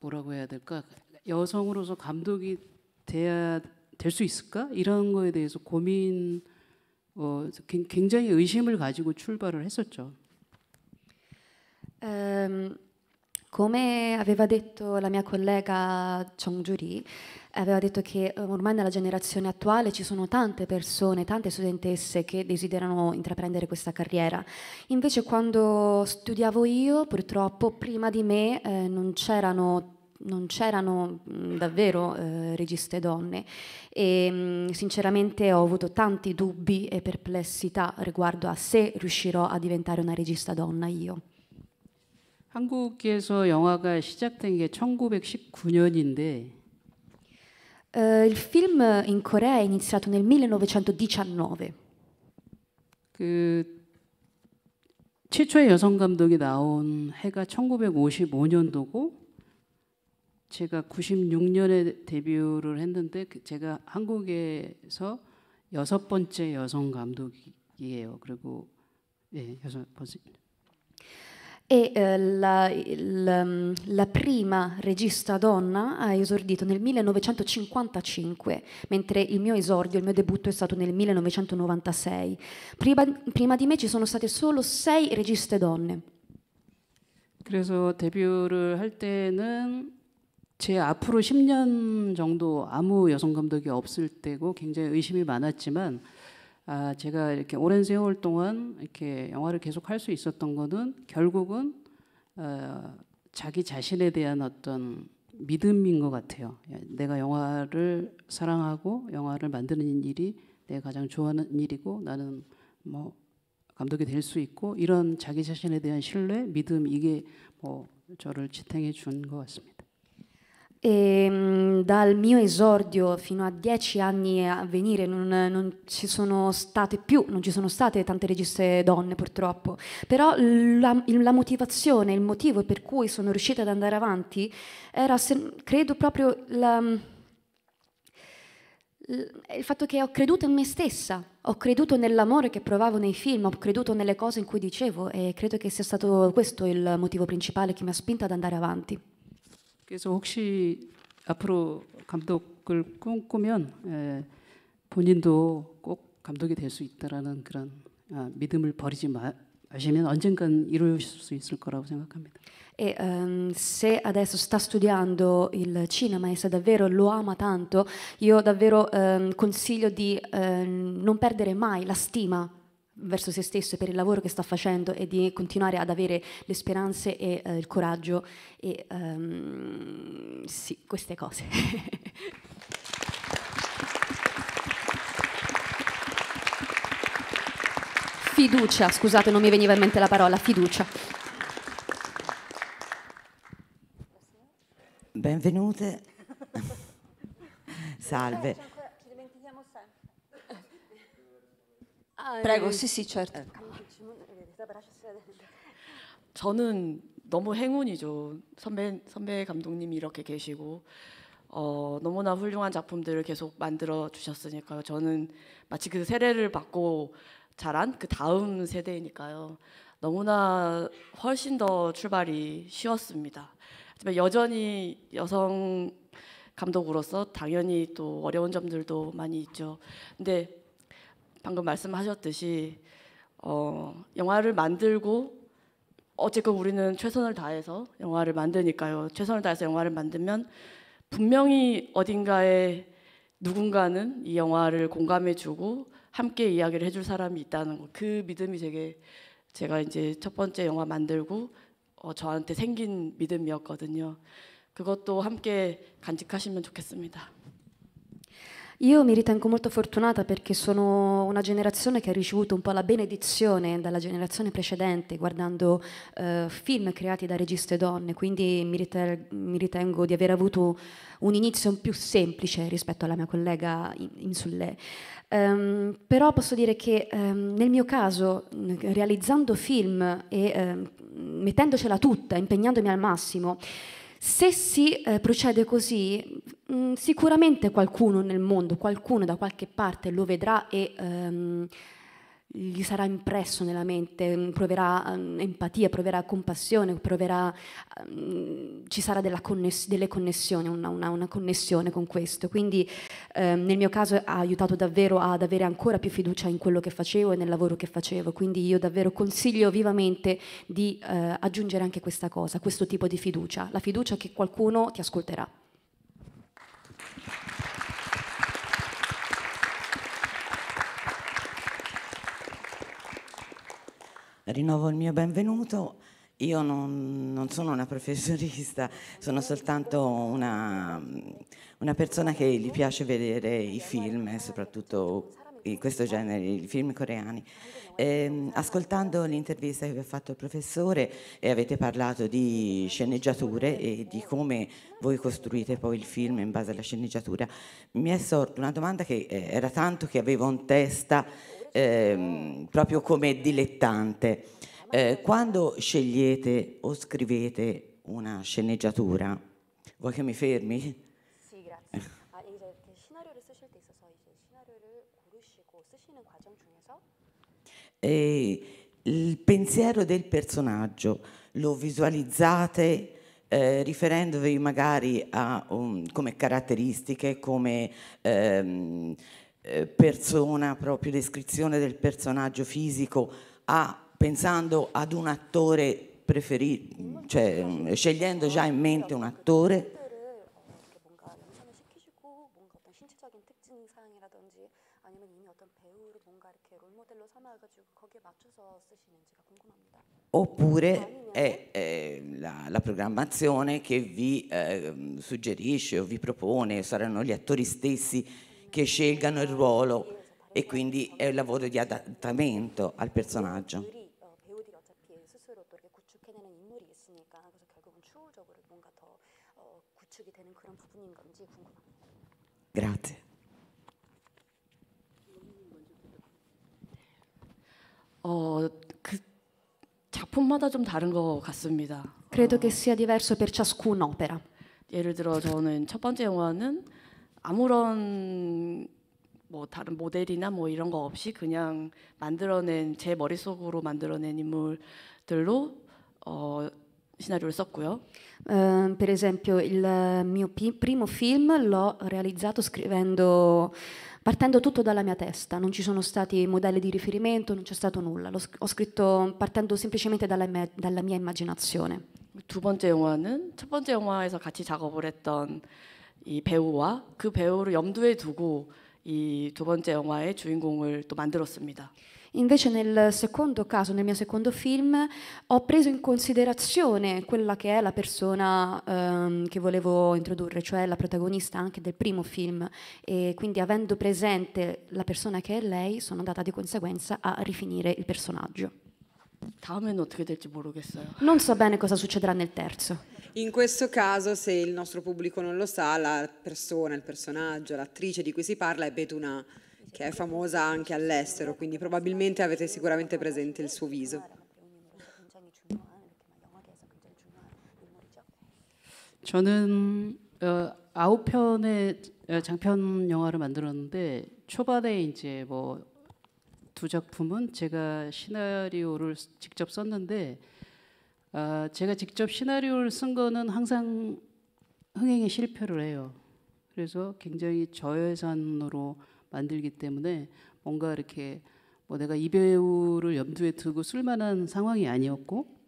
뭐라고 해야 될까 여성으로서 감독이 돼야 될 수 있을까 이런 거에 대해서 고민 어 굉장히 의심을 가지고 출발을 했었죠. 음. Come aveva detto la mia collega Chong Juri, aveva detto che eh, ormai nella generazione attuale ci sono tante persone, tante studentesse che desiderano intraprendere questa carriera. Invece quando studiavo io, purtroppo, prima di me eh, non c'erano non c'erano mm, davvero eh, registe donne e mm, sinceramente ho avuto tanti dubbi e perplessità riguardo a se riuscirò a diventare una regista donna io. 한국에서 영화가 시작된 게 1919년인데 eh, il film in Corea è iniziato nel 1919. 그 최초의 여성 감독이 나온 해가 1955년도고 제가 96년에 데뷔를 했는데 그 제가 한국에서 여섯 번째 여성 감독이에요. 그리고 예, 여섯 번째 e eh, la, il, mm, la, prima regista donna ha esordito nel 1955, mentre il mio esordio, il mio debutto è stato nel 1996. Prima, prima di me ci sono state solo sei registe donne. 그래서 데뷔를 할 때는 제 앞으로 10년 정도 아무 여성 감독이 없을 때고 굉장히 의심이 많았지만 아, 제가 이렇게 오랜 세월 동안 이렇게 영화를 계속 할 수 있었던 거는 결국은 어, 자기 자신에 대한 어떤 믿음인 것 같아요. 예, 내가 영화를 사랑하고 영화를 만드는 일이 내가 가장 좋아하는 일이고 나는 뭐 감독이 될 수 있고 이런 자기 자신에 대한 신뢰, 믿음 이게 뭐 저를 지탱해 준 것 같습니다. 예, 음, dal mio esordio fino a dieci anni a venire non, non, ci sono state più, non ci sono state tante registe donne purtroppo, però la, la motivazione, il motivo per cui sono riuscita ad andare avanti era, se, credo, proprio la, il fatto che ho creduto in me stessa, ho creduto nell'amore che provavo nei film, ho creduto nelle cose in cui dicevo e credo che sia stato questo il motivo principale che mi ha spinta ad andare avanti. 그래서 혹시 앞으로 감독을 꿈꾸면 에, 본인도 꼭 감독이 될 수 있다라는 그런 아, 믿음을 버리지 마, 마시면 언젠간 이루실 수 있을 거라고 생각합니다. E um, se adesso sta studiando il cinema e se davvero lo ama tanto, io davvero um, consiglio di um, non perdere mai la stima verso se stesso e per il lavoro che sta facendo e di continuare ad avere le speranze e eh, il coraggio e um, sì, queste cose. fiducia, scusate, non mi veniva in mente la parola, fiducia. Benvenute. Salve. 아, 예, Prego, 예. sì, sì, certo. 예, 아, 저는 너무 행운이죠. 선배 선배 감독님이 이렇게 계시고 어, 너무나 훌륭한 작품들을 계속 만들어 주셨으니까요. 저는 마치 그 세례를 받고 자란 그 다음 세대니까요. 너무나 훨씬 더 출발이 쉬웠습니다. 하지만 여전히 여성 감독으로서 당연히 또 어려운 점들도 많이 있죠. 근데 방금 말씀하셨듯이 어, 영화를 만들고 어쨌건 우리는 최선을 다해서 영화를 만드니까요. 최선을 다해서 영화를 만들면 분명히 어딘가에 누군가는 이 영화를 공감해주고 함께 이야기를 해 줄 사람이 있다는 거. 그 믿음이 되게 제가 이제 첫 번째 영화 만들고 어, 저한테 생긴 믿음이었거든요. 그것도 함께 간직하시면 좋겠습니다. Io mi ritengo molto fortunata perché sono una generazione che ha ricevuto un po' la benedizione dalla generazione precedente guardando eh, film creati da registe donne, quindi mi, ritengo, mi ritengo di aver avuto un inizio più semplice rispetto alla mia collega Insulle. Um, però posso dire che um, nel mio caso, realizzando film e um, mettendocela tutta, impegnandomi al massimo, se si eh, procede così, mh, mm, sicuramente qualcuno nel mondo, qualcuno da qualche parte lo vedrà e ehm, gli sarà impresso nella mente, mm, proverà mm, empatia, proverà compassione, proverà, mm, ci sarà conness- delle connessioni, una, una, una, connessione con questo. Quindi um, nel mio caso ha aiutato davvero ad avere ancora più fiducia in quello che facevo e nel lavoro che facevo. Quindi io davvero consiglio vivamente di uh, aggiungere anche questa cosa, questo tipo di fiducia, la fiducia che qualcuno ti ascolterà. rinnovo il mio benvenuto. Io non, non sono una professionista, sono soltanto una, una, persona che gli piace vedere i film, soprattutto in questo genere, i film coreani. E, ehm, ascoltando l'intervista che vi ha fatto il professore e avete parlato di sceneggiature e di come voi costruite poi il film in base alla sceneggiatura, mi è sorta una domanda che eh, era tanto che avevo in testa Ehm, proprio come dilettante. Eh, quando scegliete o scrivete una sceneggiatura, vuoi che mi fermi? Sì, grazie. E il pensiero del personaggio lo visualizzate eh, riferendovi magari a um, come caratteristiche, come ehm, eh, persona, proprio descrizione del personaggio fisico, a, pensando ad un attore preferito, cioè mm, scegliendo già in mente un attore? oppure è, è la, la, programmazione che vi eh, suggerisce o vi propone, saranno gli attori stessi che scelgano il ruolo e quindi è un lavoro di adattamento al personaggio. Grazie. 어, 그 작품마다 좀 다른 것 같습니다. Credo che sia diverso per ciascun'opera. 예를 들어 저는 첫 번째 영화는 아무런 뭐 다른 모델이나 뭐 이런 거 없이 그냥 만들어낸 제 머릿속으로 만들어낸 인물들로 어, 시나리오를 썼고요. Uh, per esempio il mio primo film l'ho realizzato scrivendo partendo tutto dalla mia testa, non ci sono stati modelli di riferimento, non c'è stato nulla, l'ho, ho scritto partendo semplicemente dalla, me, dalla mia immaginazione. 두 번째 영화는 첫 번째 영화에서 같이 작업을 했던 이 배우와 그 배우를 염두에 두고 이 번째 영화의 주인공을 또 만들었습니다. Invece nel secondo caso, nel mio secondo film, ho preso in considerazione quella che è la persona ehm, che volevo introdurre, cioè la protagonista anche del primo film e quindi avendo presente la persona che è lei, sono andata di conseguenza a rifinire il personaggio. Non so bene cosa succederà nel terzo. In questo caso, se il nostro pubblico non lo sa, la persona, il personaggio, l'attrice di cui si parla è Betuna, che è famosa anche all'estero, quindi probabilmente avete sicuramente presente il suo viso. 저는 어, 아홉 편의 장편 영화를 만들었는데 초반에 이제 뭐두 작품은 제가 시나리오를 직접 썼는데 아, 제가 직접 시나리오를 쓴 거는 항상 흥행에 실패를 해요. 그래서 굉장히 저예산으로 만들기 때문에 뭔가 이렇게 뭐 내가 이 배우를 염두에 두고 쓸만한 상황이 아니었고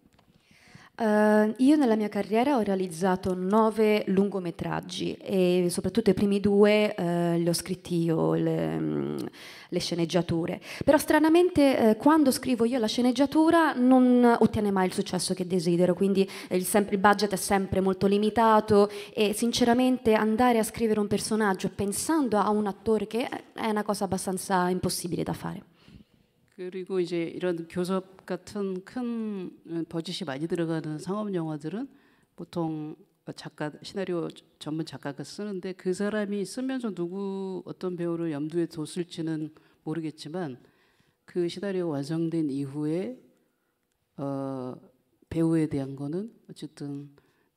Uh, io nella mia carriera ho realizzato nove lungometraggi e soprattutto i primi due uh, li ho scritti io, le, um, le sceneggiature. Però stranamente uh, quando scrivo io la sceneggiatura non ottiene mai il successo che desidero, quindi eh, il, il, budget è sempre molto limitato e sinceramente andare a scrivere un personaggio pensando a un attore che è una cosa abbastanza impossibile da fare. 그리고 이제 이런 교섭 같은 큰 버짓이 많이 들어가는 상업 영화들은 보통 작가 시나리오 전문 작가가 쓰는데 그 사람이 쓰면서 누구 어떤 배우를 염두에 뒀을지는 모르겠지만 그 시나리오 완성된 이후에 어, 배우에 대한 거는 어쨌든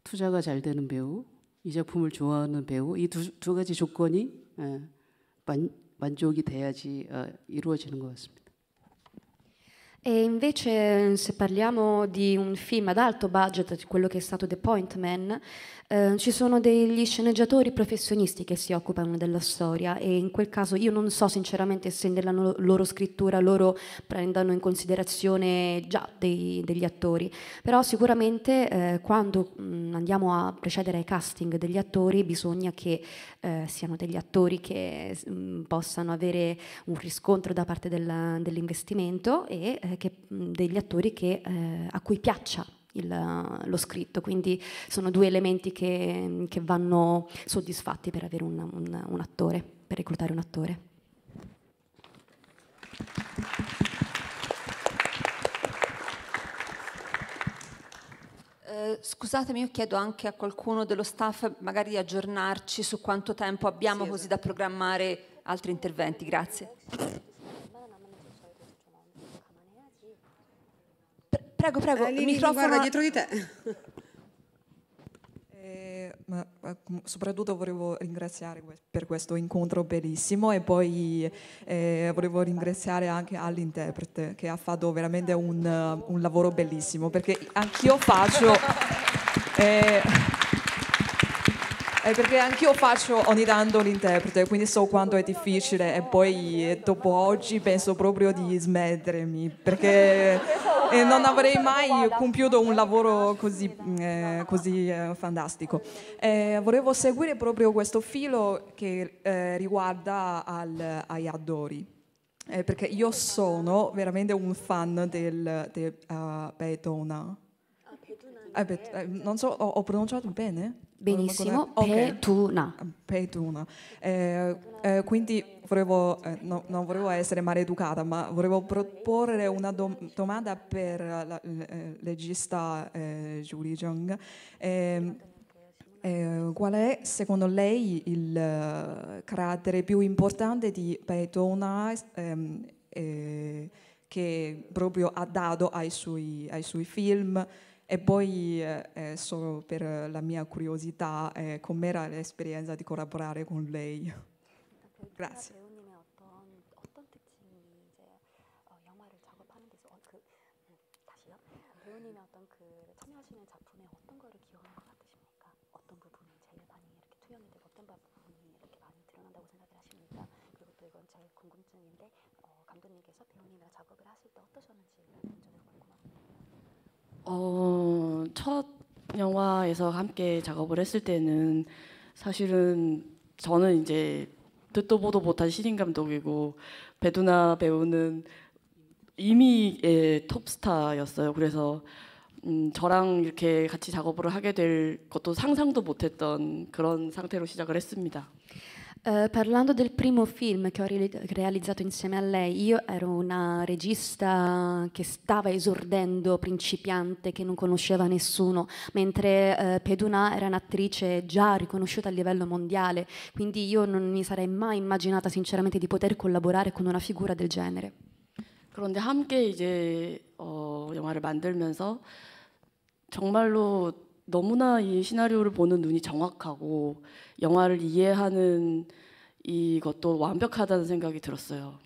투자가 잘 되는 배우, 이 작품을 좋아하는 배우 이두두 가지 조건이 예, 만, 족이 돼야지 어, 이루어지는 것 같습니다. E invece mm, se parliamo di un film ad alto budget, quello che è stato The Point Man, eh, ci sono degli sceneggiatori professionisti che si occupano della storia e in quel caso io non so sinceramente se nella loro scrittura loro prendano in considerazione già dei, degli attori, però sicuramente eh, quando mh, mm, andiamo a procedere ai casting degli attori bisogna che eh, siano degli attori che mh, mm, possano avere un riscontro da parte della, dell'investimento e eh, che, degli attori che, eh, a cui piaccia il, lo scritto, quindi sono due elementi che, che vanno soddisfatti per avere un, un, un, attore, per reclutare un attore. Eh, scusatemi, io chiedo anche a qualcuno dello staff magari di aggiornarci su quanto tempo abbiamo sì, così eh. da programmare altri interventi. Grazie. Prego, prego, eh, lì, microfono... guarda dietro di te. Eh, ma, mm, soprattutto volevo ringraziare per questo incontro bellissimo e poi eh, volevo ringraziare anche all'interprete che ha fatto veramente un, un lavoro bellissimo perché anch'io faccio... Eh, eh, perché anch'io faccio ogni tanto l'interprete, quindi so quanto è difficile e poi dopo oggi penso proprio di smettermi, perché eh, non avrei mai compiuto un lavoro così, mm, eh, così eh, fantastico. Eh, volevo seguire proprio questo filo che riguarda al, agli addori. Eh, perché io sono veramente un fan del, del uh, Beethoven. Ah, Beethoven. Eh, non so, ho, ho pronunciato bene? Benissimo, okay. Petuna. Petuna. Eh, eh, quindi volevo, eh, no, non volevo essere maleducata, ma volevo proporre una dom- domanda per la eh, eh, Julie Jung. Ehm, eh, qual è secondo lei il eh, carattere più importante di Petuna ehm, che proprio ha dato ai suoi, ai suoi film? E poi, eh, eh, solo per la mia curiosità, eh, com'era l'esperienza di collaborare con lei? Grazie. 어, 첫 영화에서 함께 작업을 했을 때는 사실은 저는 이제 듣도 보도 못한 신인 감독이고 배두나 배우는 이미 예, 톱스타였어요. 그래서 음, 저랑 이렇게 같이 작업을 하게 될 것도 상상도 못했던 그런 상태로 시작을 했습니다. Eh, parlando del primo film che ho realizzato insieme a lei, io ero una regista che stava esordendo, principiante, che non conosceva nessuno, mentre uh, eh, Peduna era un'attrice già riconosciuta a livello mondiale, quindi io non mi sarei mai immaginata sinceramente di poter collaborare con una figura del genere. 그런데 함께 이제 어, 영화를 만들면서 정말로 너무나 이 시나리오를 보는 눈이 정확하고 영화를 이해하는 이것도 완벽하다는 생각이 들었어요.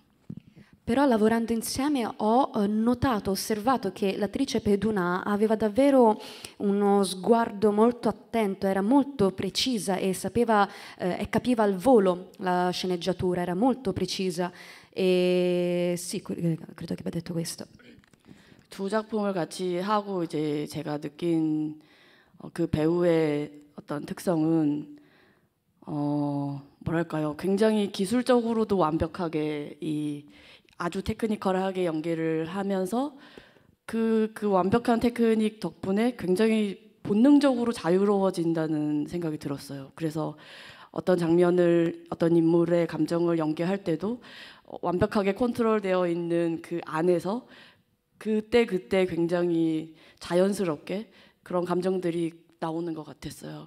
Però lavorando insieme ho eh, notato, osservato che l'attrice Peduna aveva davvero uno sguardo molto attento, era molto precisa e sapeva eh, e capiva al volo la sceneggiatura, era molto precisa e sì, credo che abbia detto questo. 두 작품을 같이 하고 이제 제가 느낀 어, 그 배우의 어떤 특성은 어, 뭐랄까요? 굉장히 기술적으로도 완벽하게 이 아주 테크니컬하게 연기를 하면서 그그 그 완벽한 테크닉 덕분에 굉장히 본능적으로 자유로워진다는 생각이 들었어요. 그래서 어떤 장면을 어떤 인물의 감정을 연기할 때도 어, 완벽하게 컨트롤되어 있는 그 안에서 그때 그때 굉장히 자연스럽게 그런 감정들이 나오는 것 같았어요.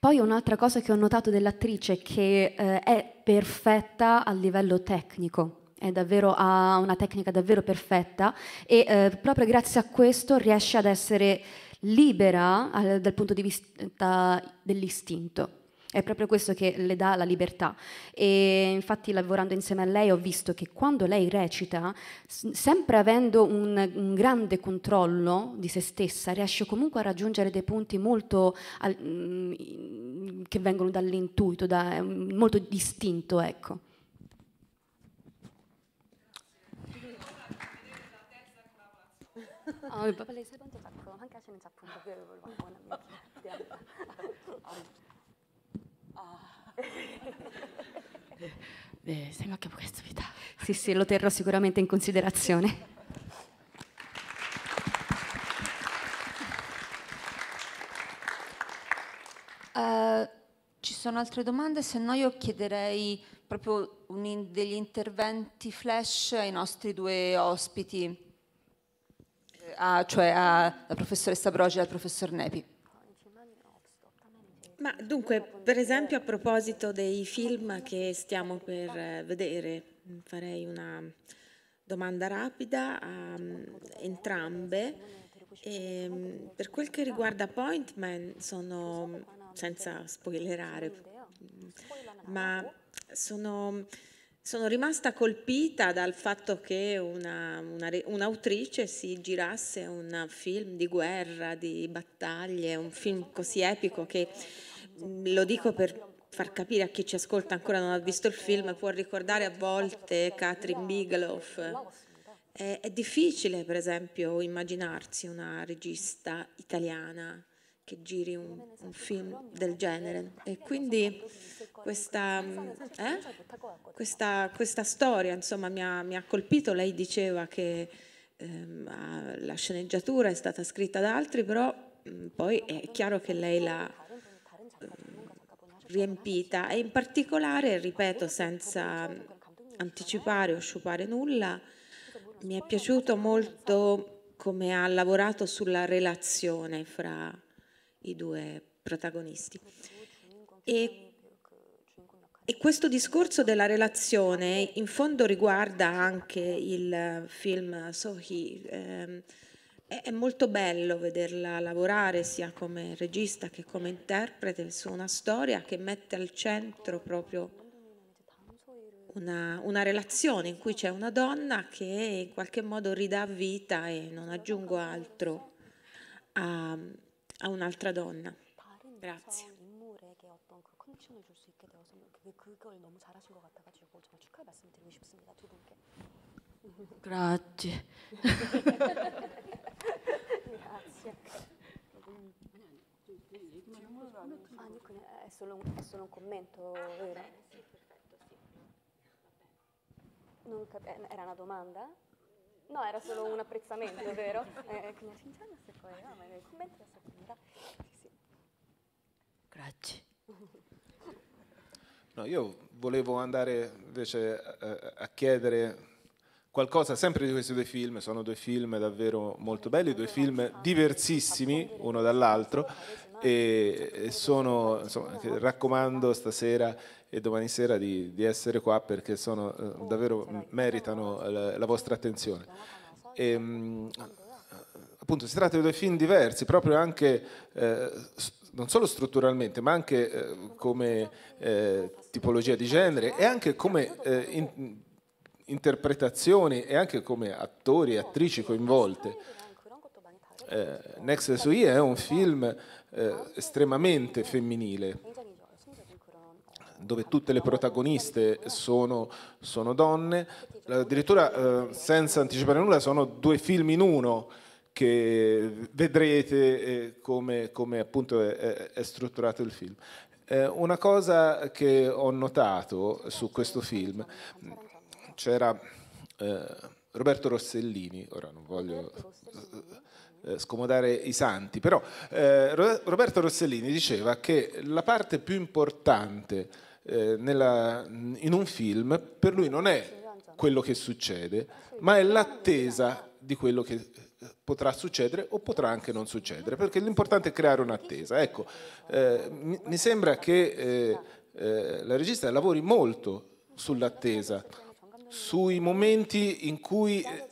Poi un'altra cosa che ho notato dell'attrice è che eh, è perfetta a livello tecnico, davvero, ha una tecnica davvero perfetta e eh, proprio grazie a questo riesce ad essere libera eh, dal punto di vista dell'istinto. È proprio questo che le dà la libertà. E infatti lavorando insieme a lei ho visto che quando lei recita, sempre avendo un, un grande controllo di se stessa, riesce comunque a raggiungere dei punti molto um, che vengono dall'intuito, da, molto distinto, ecco. Oh, 네, eh, 생각해 보겠습니다. Sì, sì, lo terrò sicuramente in considerazione. Uh, ci sono altre domande? Se no io chiederei proprio in degli interventi flash ai nostri due ospiti, eh, a, cioè alla professoressa Brogi e al professor Nepi. Ma dunque, per esempio a proposito dei film che stiamo per eh, vedere, farei una domanda rapida a mm, entrambe. E ehm, per quel che riguarda Point Man, sono, senza spoilerare, ma sono, sono rimasta colpita dal fatto che una, una, un'autrice si girasse un film di guerra, di battaglie, un film così epico che lo dico per far capire a chi ci ascolta ancora non ha visto il film, può ricordare a volte Catherine Bigelow. È, è difficile, per esempio, immaginarsi una regista italiana che giri un, un, film del genere. E quindi questa, mm, eh, questa, questa storia insomma, mi, ha, mi, ha, colpito. Lei diceva che ehm, la sceneggiatura è stata scritta da altri, però mh, mm, poi è chiaro che lei l'ha, riempita e in particolare, ripeto, senza anticipare o sciupare nulla, mi è piaciuto molto come ha lavorato sulla relazione fra i due protagonisti. E e questo discorso della relazione in fondo riguarda anche il film Sohi, ehm, è molto bello vederla lavorare sia come regista che come interprete su una storia che mette al centro proprio una, una relazione in cui c'è una donna che in qualche modo ridà vita e non aggiungo altro a, a un'altra donna. Grazie. Grazie. Grazie. Ah, è, solo un, è solo un commento, ah, vero? Bene, sì, perfetto, sì. Non cap- eh, era una domanda? No, era solo un apprezzamento, vero? Eh, eh, grazie. No, io volevo andare invece a, a chiedere qualcosa sempre di questi due film, sono due film davvero molto belli, due film diversissimi uno dall'altro e sono, insomma, raccomando stasera e domani sera di, di essere qua perché sono, eh, davvero meritano la, la vostra attenzione. E, ehm, appunto si tratta di due film diversi, proprio anche eh, non solo strutturalmente, ma anche eh, come eh, tipologia di genere e anche come eh, in, interpretazioni e anche come attori e attrici coinvolte. Eh, Next Sui è un film eh, estremamente femminile, dove tutte le protagoniste sono, sono donne, addirittura eh, senza anticipare nulla sono due film in uno che vedrete eh, come, come, appunto è, è strutturato il film eh, una cosa che ho notato su questo film c'era eh, Roberto Rossellini, ora non voglio eh, scomodare i santi, però eh, Roberto Rossellini diceva che la parte più importante eh, nella, in un film per lui non è quello che succede, ma è l'attesa di quello che eh, potrà succedere o potrà anche non succedere, perché l'importante è creare un'attesa. Ecco, eh, mi, mi, sembra che eh, eh, la regista lavori molto sull'attesa, sui momenti in cui eh,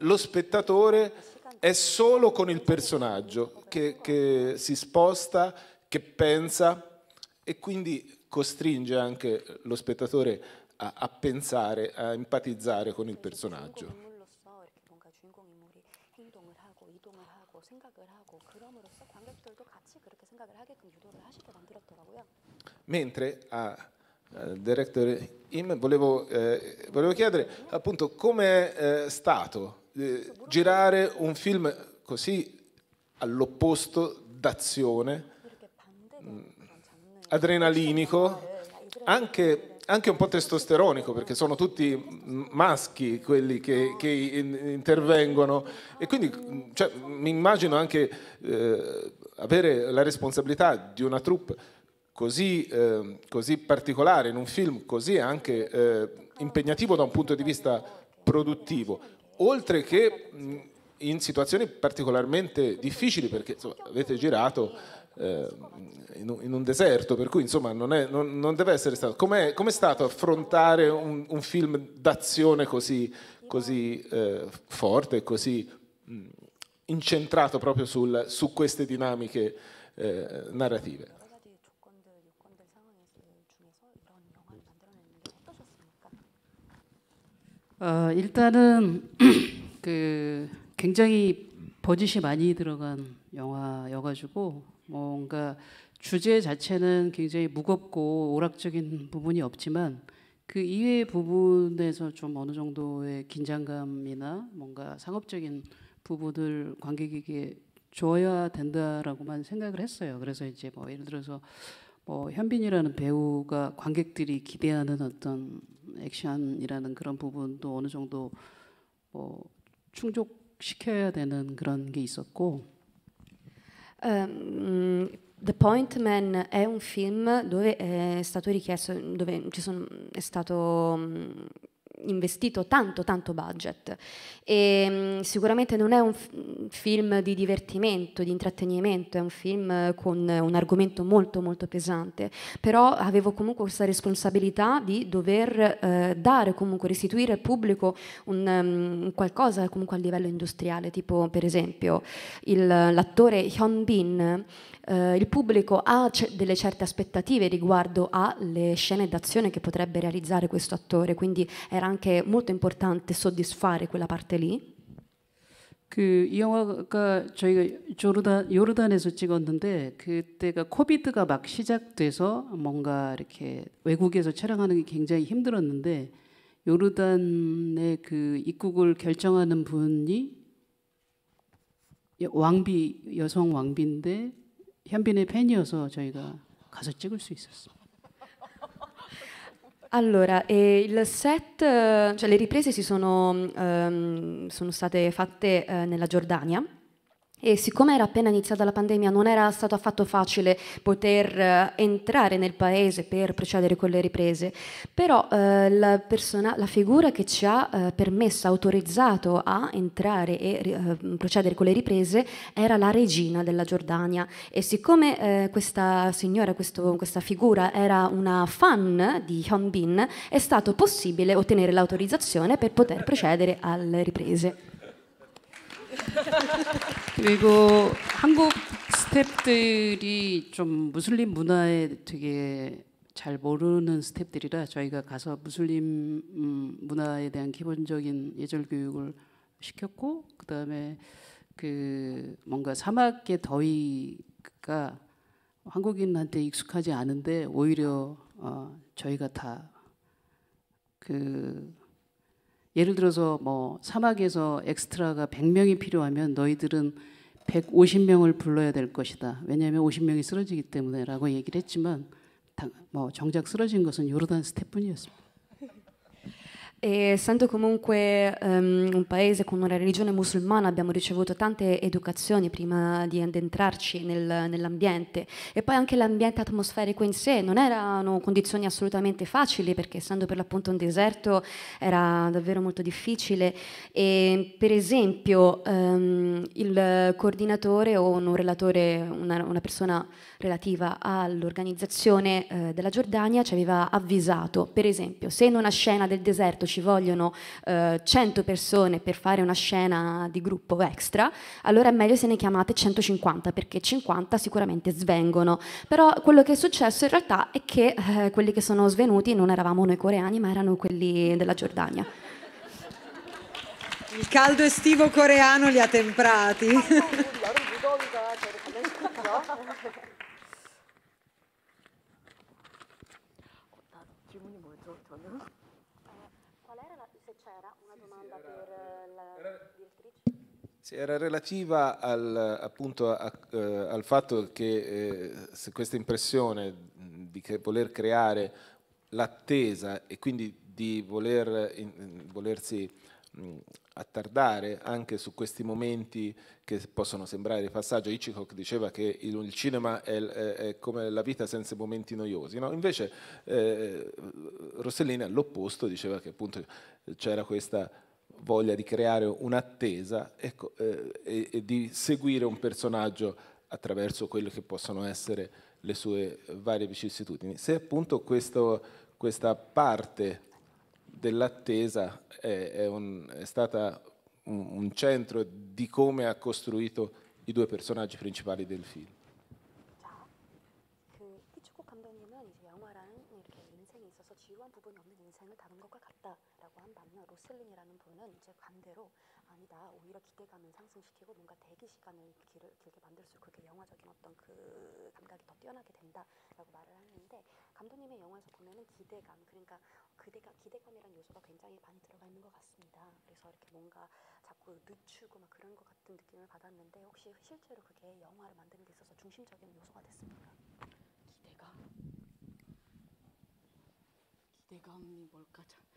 lo spettatore è solo con il personaggio che, che si sposta, che pensa e quindi costringe anche lo spettatore a, a pensare, a empatizzare con il personaggio. Mentre a eh, Director Im, volevo, eh, volevo, chiedere appunto come è eh, stato eh, girare un film così all'opposto d'azione, mh, mm, adrenalinico, anche, anche, un po' testosteronico perché sono tutti maschi quelli che, che intervengono e quindi mm, cioè, mi immagino anche eh, avere la responsabilità di una troupe così, eh, così particolare, in un film così anche eh, impegnativo da un punto di vista produttivo, oltre che mh, in situazioni particolarmente difficili perché insomma, avete girato eh, in, in, un deserto, per cui insomma non, è, non, non deve essere stato... Com'è, com'è stato affrontare un, un film d'azione così, così eh, forte, così mh, incentrato proprio sul, su queste dinamiche eh, narrative? 어, 일단은 그 굉장히 버짓이 많이 들어간 영화여가지고 뭔가 주제 자체는 굉장히 무겁고 오락적인 부분이 없지만 그 이외의 부분에서 좀 어느 정도의 긴장감이나 뭔가 상업적인 부분을 관객에게 줘야 된다라고만 생각을 했어요. 그래서 이제 뭐 예를 들어서 뭐 현빈이라는 배우가 관객들이 기대하는 어떤 액션이라는 그런 부분도 어느 정도 뭐 충족시켜야 되는 그런 게 있었고. Um, The Pointman è un film dove è stato richiesto, dove sono, è stato investito tanto tanto budget e mm, sicuramente non è un film di divertimento, di intrattenimento, è un film con un argomento molto molto pesante, però avevo comunque questa responsabilità di dover eh, dare comunque restituire al pubblico un, um, qualcosa comunque a livello industriale, tipo per esempio l'attore Hyun Bin eh, il pubblico ha delle certe aspettative riguardo alle scene d'azione che potrebbe realizzare questo attore, quindi era anche molto importante soddisfare quella parte lì. 그이 영화가 저희가 조르단 요르단에서 찍었는데 그때가 코비드가 막 시작돼서 뭔가 이렇게 외국에서 촬영하는 게 굉장히 힘들었는데 요르단의 그 입국을 결정하는 분이 왕비 여성 왕비인데 현빈의 팬이어서 저희가 가서 찍을 수 있었어요. Allora, eh, il set, cioè le riprese si sono, um, sono state fatte uh, nella Giordania e siccome era appena iniziata la pandemia, non era stato affatto facile poter eh, entrare nel paese per procedere con le riprese, però eh, la, persona, la, figura che ci ha eh, permesso, autorizzato a entrare e eh, procedere con le riprese era la regina della Giordania e siccome eh, questa signora, questo, questa figura era una fan di Hyun Bin, è stato possibile ottenere l'autorizzazione per poter procedere alle riprese. 그리고 한국 스탭들이 좀 무슬림 문화에 되게 잘 모르는 스탭들이라 저희가 가서 무슬림 음, 문화에 대한 기본적인 예절 교육을 시켰고 그다음에 그 뭔가 사막의 더위가 한국인한테 익숙하지 않은데 오히려 어 저희가 다그 예를 들어서 뭐 사막에서 엑스트라가 100명이 필요하면 너희들은 150명을 불러야 될 것이다. 왜냐하면 50명이 쓰러지기 때문에라고 얘기를 했지만 뭐 정작 쓰러진 것은 요르단 스태프뿐이었습니다. E essendo comunque um, un paese con una religione musulmana abbiamo ricevuto tante educazioni prima di addentrarci nel, nell'ambiente e poi anche l'ambiente atmosferico in sé non erano condizioni assolutamente facili perché essendo per l'appunto un deserto era davvero molto difficile e per esempio um, il coordinatore o un relatore, una, una persona relativa all'organizzazione eh, della Giordania ci aveva avvisato per esempio se in una scena del deserto ci vogliono eh, 100 persone per fare una scena di gruppo extra, allora è meglio se ne chiamate 150 perché 50 sicuramente svengono. Però quello che è successo in realtà è che eh, quelli che sono svenuti non eravamo noi coreani ma erano quelli della Giordania. Il caldo estivo coreano li ha temprati. era relativa al, appunto a, eh, al fatto che eh, questa impressione di voler creare l'attesa e quindi di voler, in, volersi mh, attardare anche su questi momenti che possono sembrare di passaggio. Hitchcock diceva che il, il cinema è, è, è, come la vita senza momenti noiosi, no? invece eh, Rossellini all'opposto diceva che appunto c'era questa voglia di creare un'attesa ecco, eh, e, e, di seguire un personaggio attraverso quelle che possono essere le sue varie vicissitudini. Se appunto questo, questa parte dell'attesa è, è, un, è stata un, un centro di come ha costruito i due personaggi principali del film. 반대로 아니다 오히려 기대감을 상승시키고 뭔가 대기 시간을 길, 길게 만들수록 그게 영화적인 어떤 그 감각이 더 뛰어나게 된다라고 말을 하는데 감독님의 영화에서 보면은 기대감 그러니까 그대가 기대감이란 요소가 굉장히 많이 들어가 있는 것 같습니다. 그래서 이렇게 뭔가 자꾸 늦추고 막 그런 것 같은 느낌을 받았는데 혹시 실제로 그게 영화를 만드는 데 있어서 중심적인 요소가 됐습니까? 기대감 기대감이 뭘까 참.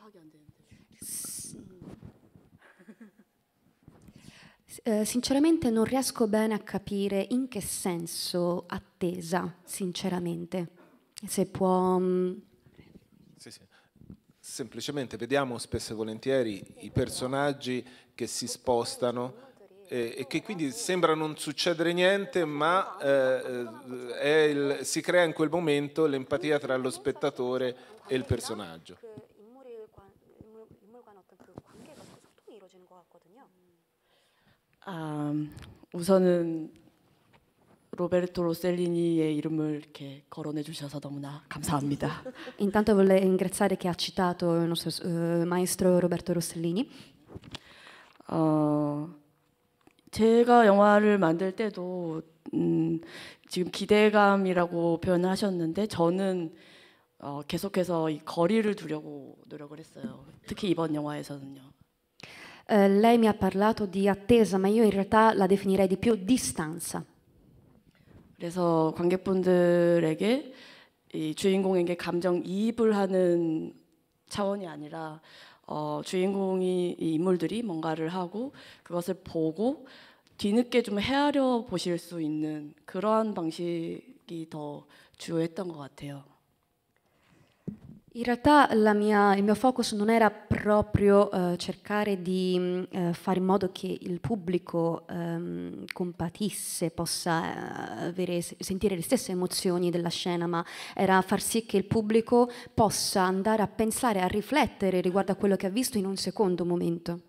파악이 안 되는데. sinceramente non riesco bene a capire in che senso attesa, sinceramente. Se può... Mm, sì, sì. Semplicemente vediamo spesso e volentieri i personaggi che si spostano e che quindi sembra non succedere niente, ma eh, eh il, si crea in quel momento l'empatia tra lo spettatore e il personaggio. 아, 우선은 로베르토 로셀리니의 이름을 이렇게 거론해 주셔서 너무나 감사합니다. Intanto v o l e v ringraziare che ha citato il nostro uh, maestro Roberto Rossellini. 어, 제가 영화를 만들 때도 음, 지금 기대감이라고 표현 하셨는데 저는 어, 계속해서 이 거리를 두려고 노력을 했어요. 특히 이번 영화에서는요. eh, lei mi ha parlato di attesa, ma io in realtà la definirei di più distanza. 그래서 관객분들에게 이 주인공에게 감정 이입을 하는 차원이 아니라 어, 주인공이 이 인물들이 뭔가를 하고 그것을 보고 뒤늦게 좀 헤아려 보실 수 있는 그러한 방식이 더 주요했던 것 같아요. In realtà mia, il mio focus non era proprio eh, cercare di mm, eh, fare in modo che il pubblico ehm, compatisse, possa eh, avere, sentire le stesse emozioni della scena, ma era far sì che il pubblico possa andare a pensare, a riflettere riguardo a quello che ha visto in un secondo momento.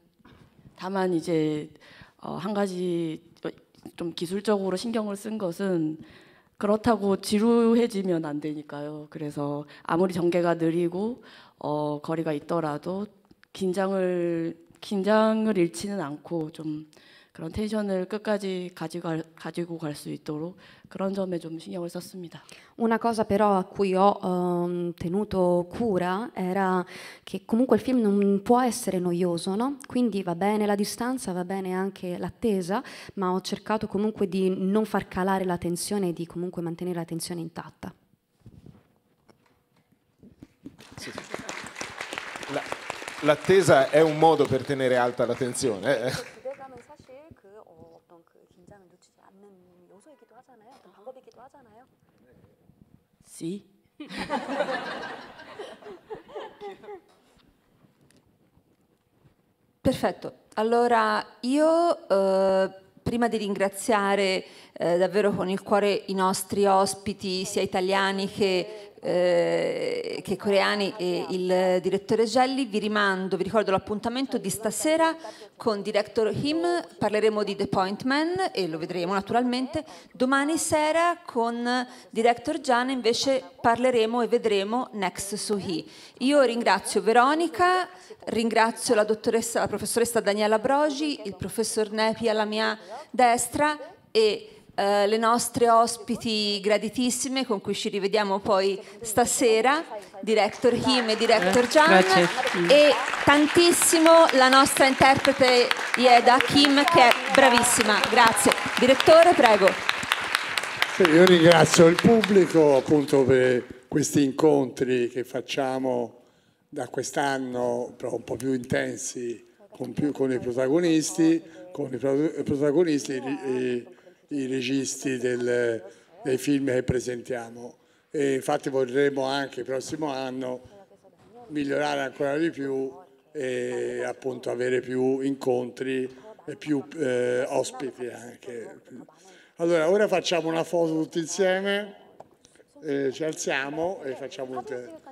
다만 이제 어, 한 가지 좀 기술적으로 신경을 쓴 것은 그렇다고 지루해지면 안 되니까요. 그래서 아무리 전개가 느리고 어, 거리가 있더라도 긴장을 긴장을 잃지는 않고 좀 그런 텐션을 끝까지 가지고 갈수 있도록 그런 점에 좀 신경을 썼습니다. Una cosa però a cui ho um, tenuto cura era che comunque il film non può essere noioso, no? Quindi va bene la distanza, va bene anche l'attesa, ma ho cercato comunque di non far calare la tensione e di comunque mantenere la tensione intatta. Sì, sì. l'attesa è un modo per tenere alta la tensione. Eh? Sì. Perfetto, allora io eh, prima di ringraziare eh, davvero con il cuore i nostri ospiti, sia italiani che, eh, che coreani, e il direttore Gelli. Vi rimando, vi ricordo l'appuntamento di stasera con Director Him, parleremo di The Point Man e lo vedremo naturalmente. Domani sera con Director Gian invece parleremo e vedremo Next Suhi. Io ringrazio Veronica, ringrazio la, dottoressa, la professoressa Daniela Brogi, il professor Nepi alla mia destra e eh, le nostre ospiti graditissime con cui ci rivediamo poi stasera, Director Him e Director eh, Jan e tantissimo la nostra interprete Ieda Kim che è bravissima, grazie. Direttore, prego. io ringrazio il pubblico appunto per questi incontri che facciamo da quest'anno però un po' più intensi con, più, con i protagonisti, con i protagonisti e, i registi del, dei film che presentiamo e infatti vorremmo anche il prossimo anno migliorare ancora di più e appunto avere più incontri e più eh, ospiti anche. Allora ora facciamo una foto tutti insieme, eh, ci alziamo e facciamo un...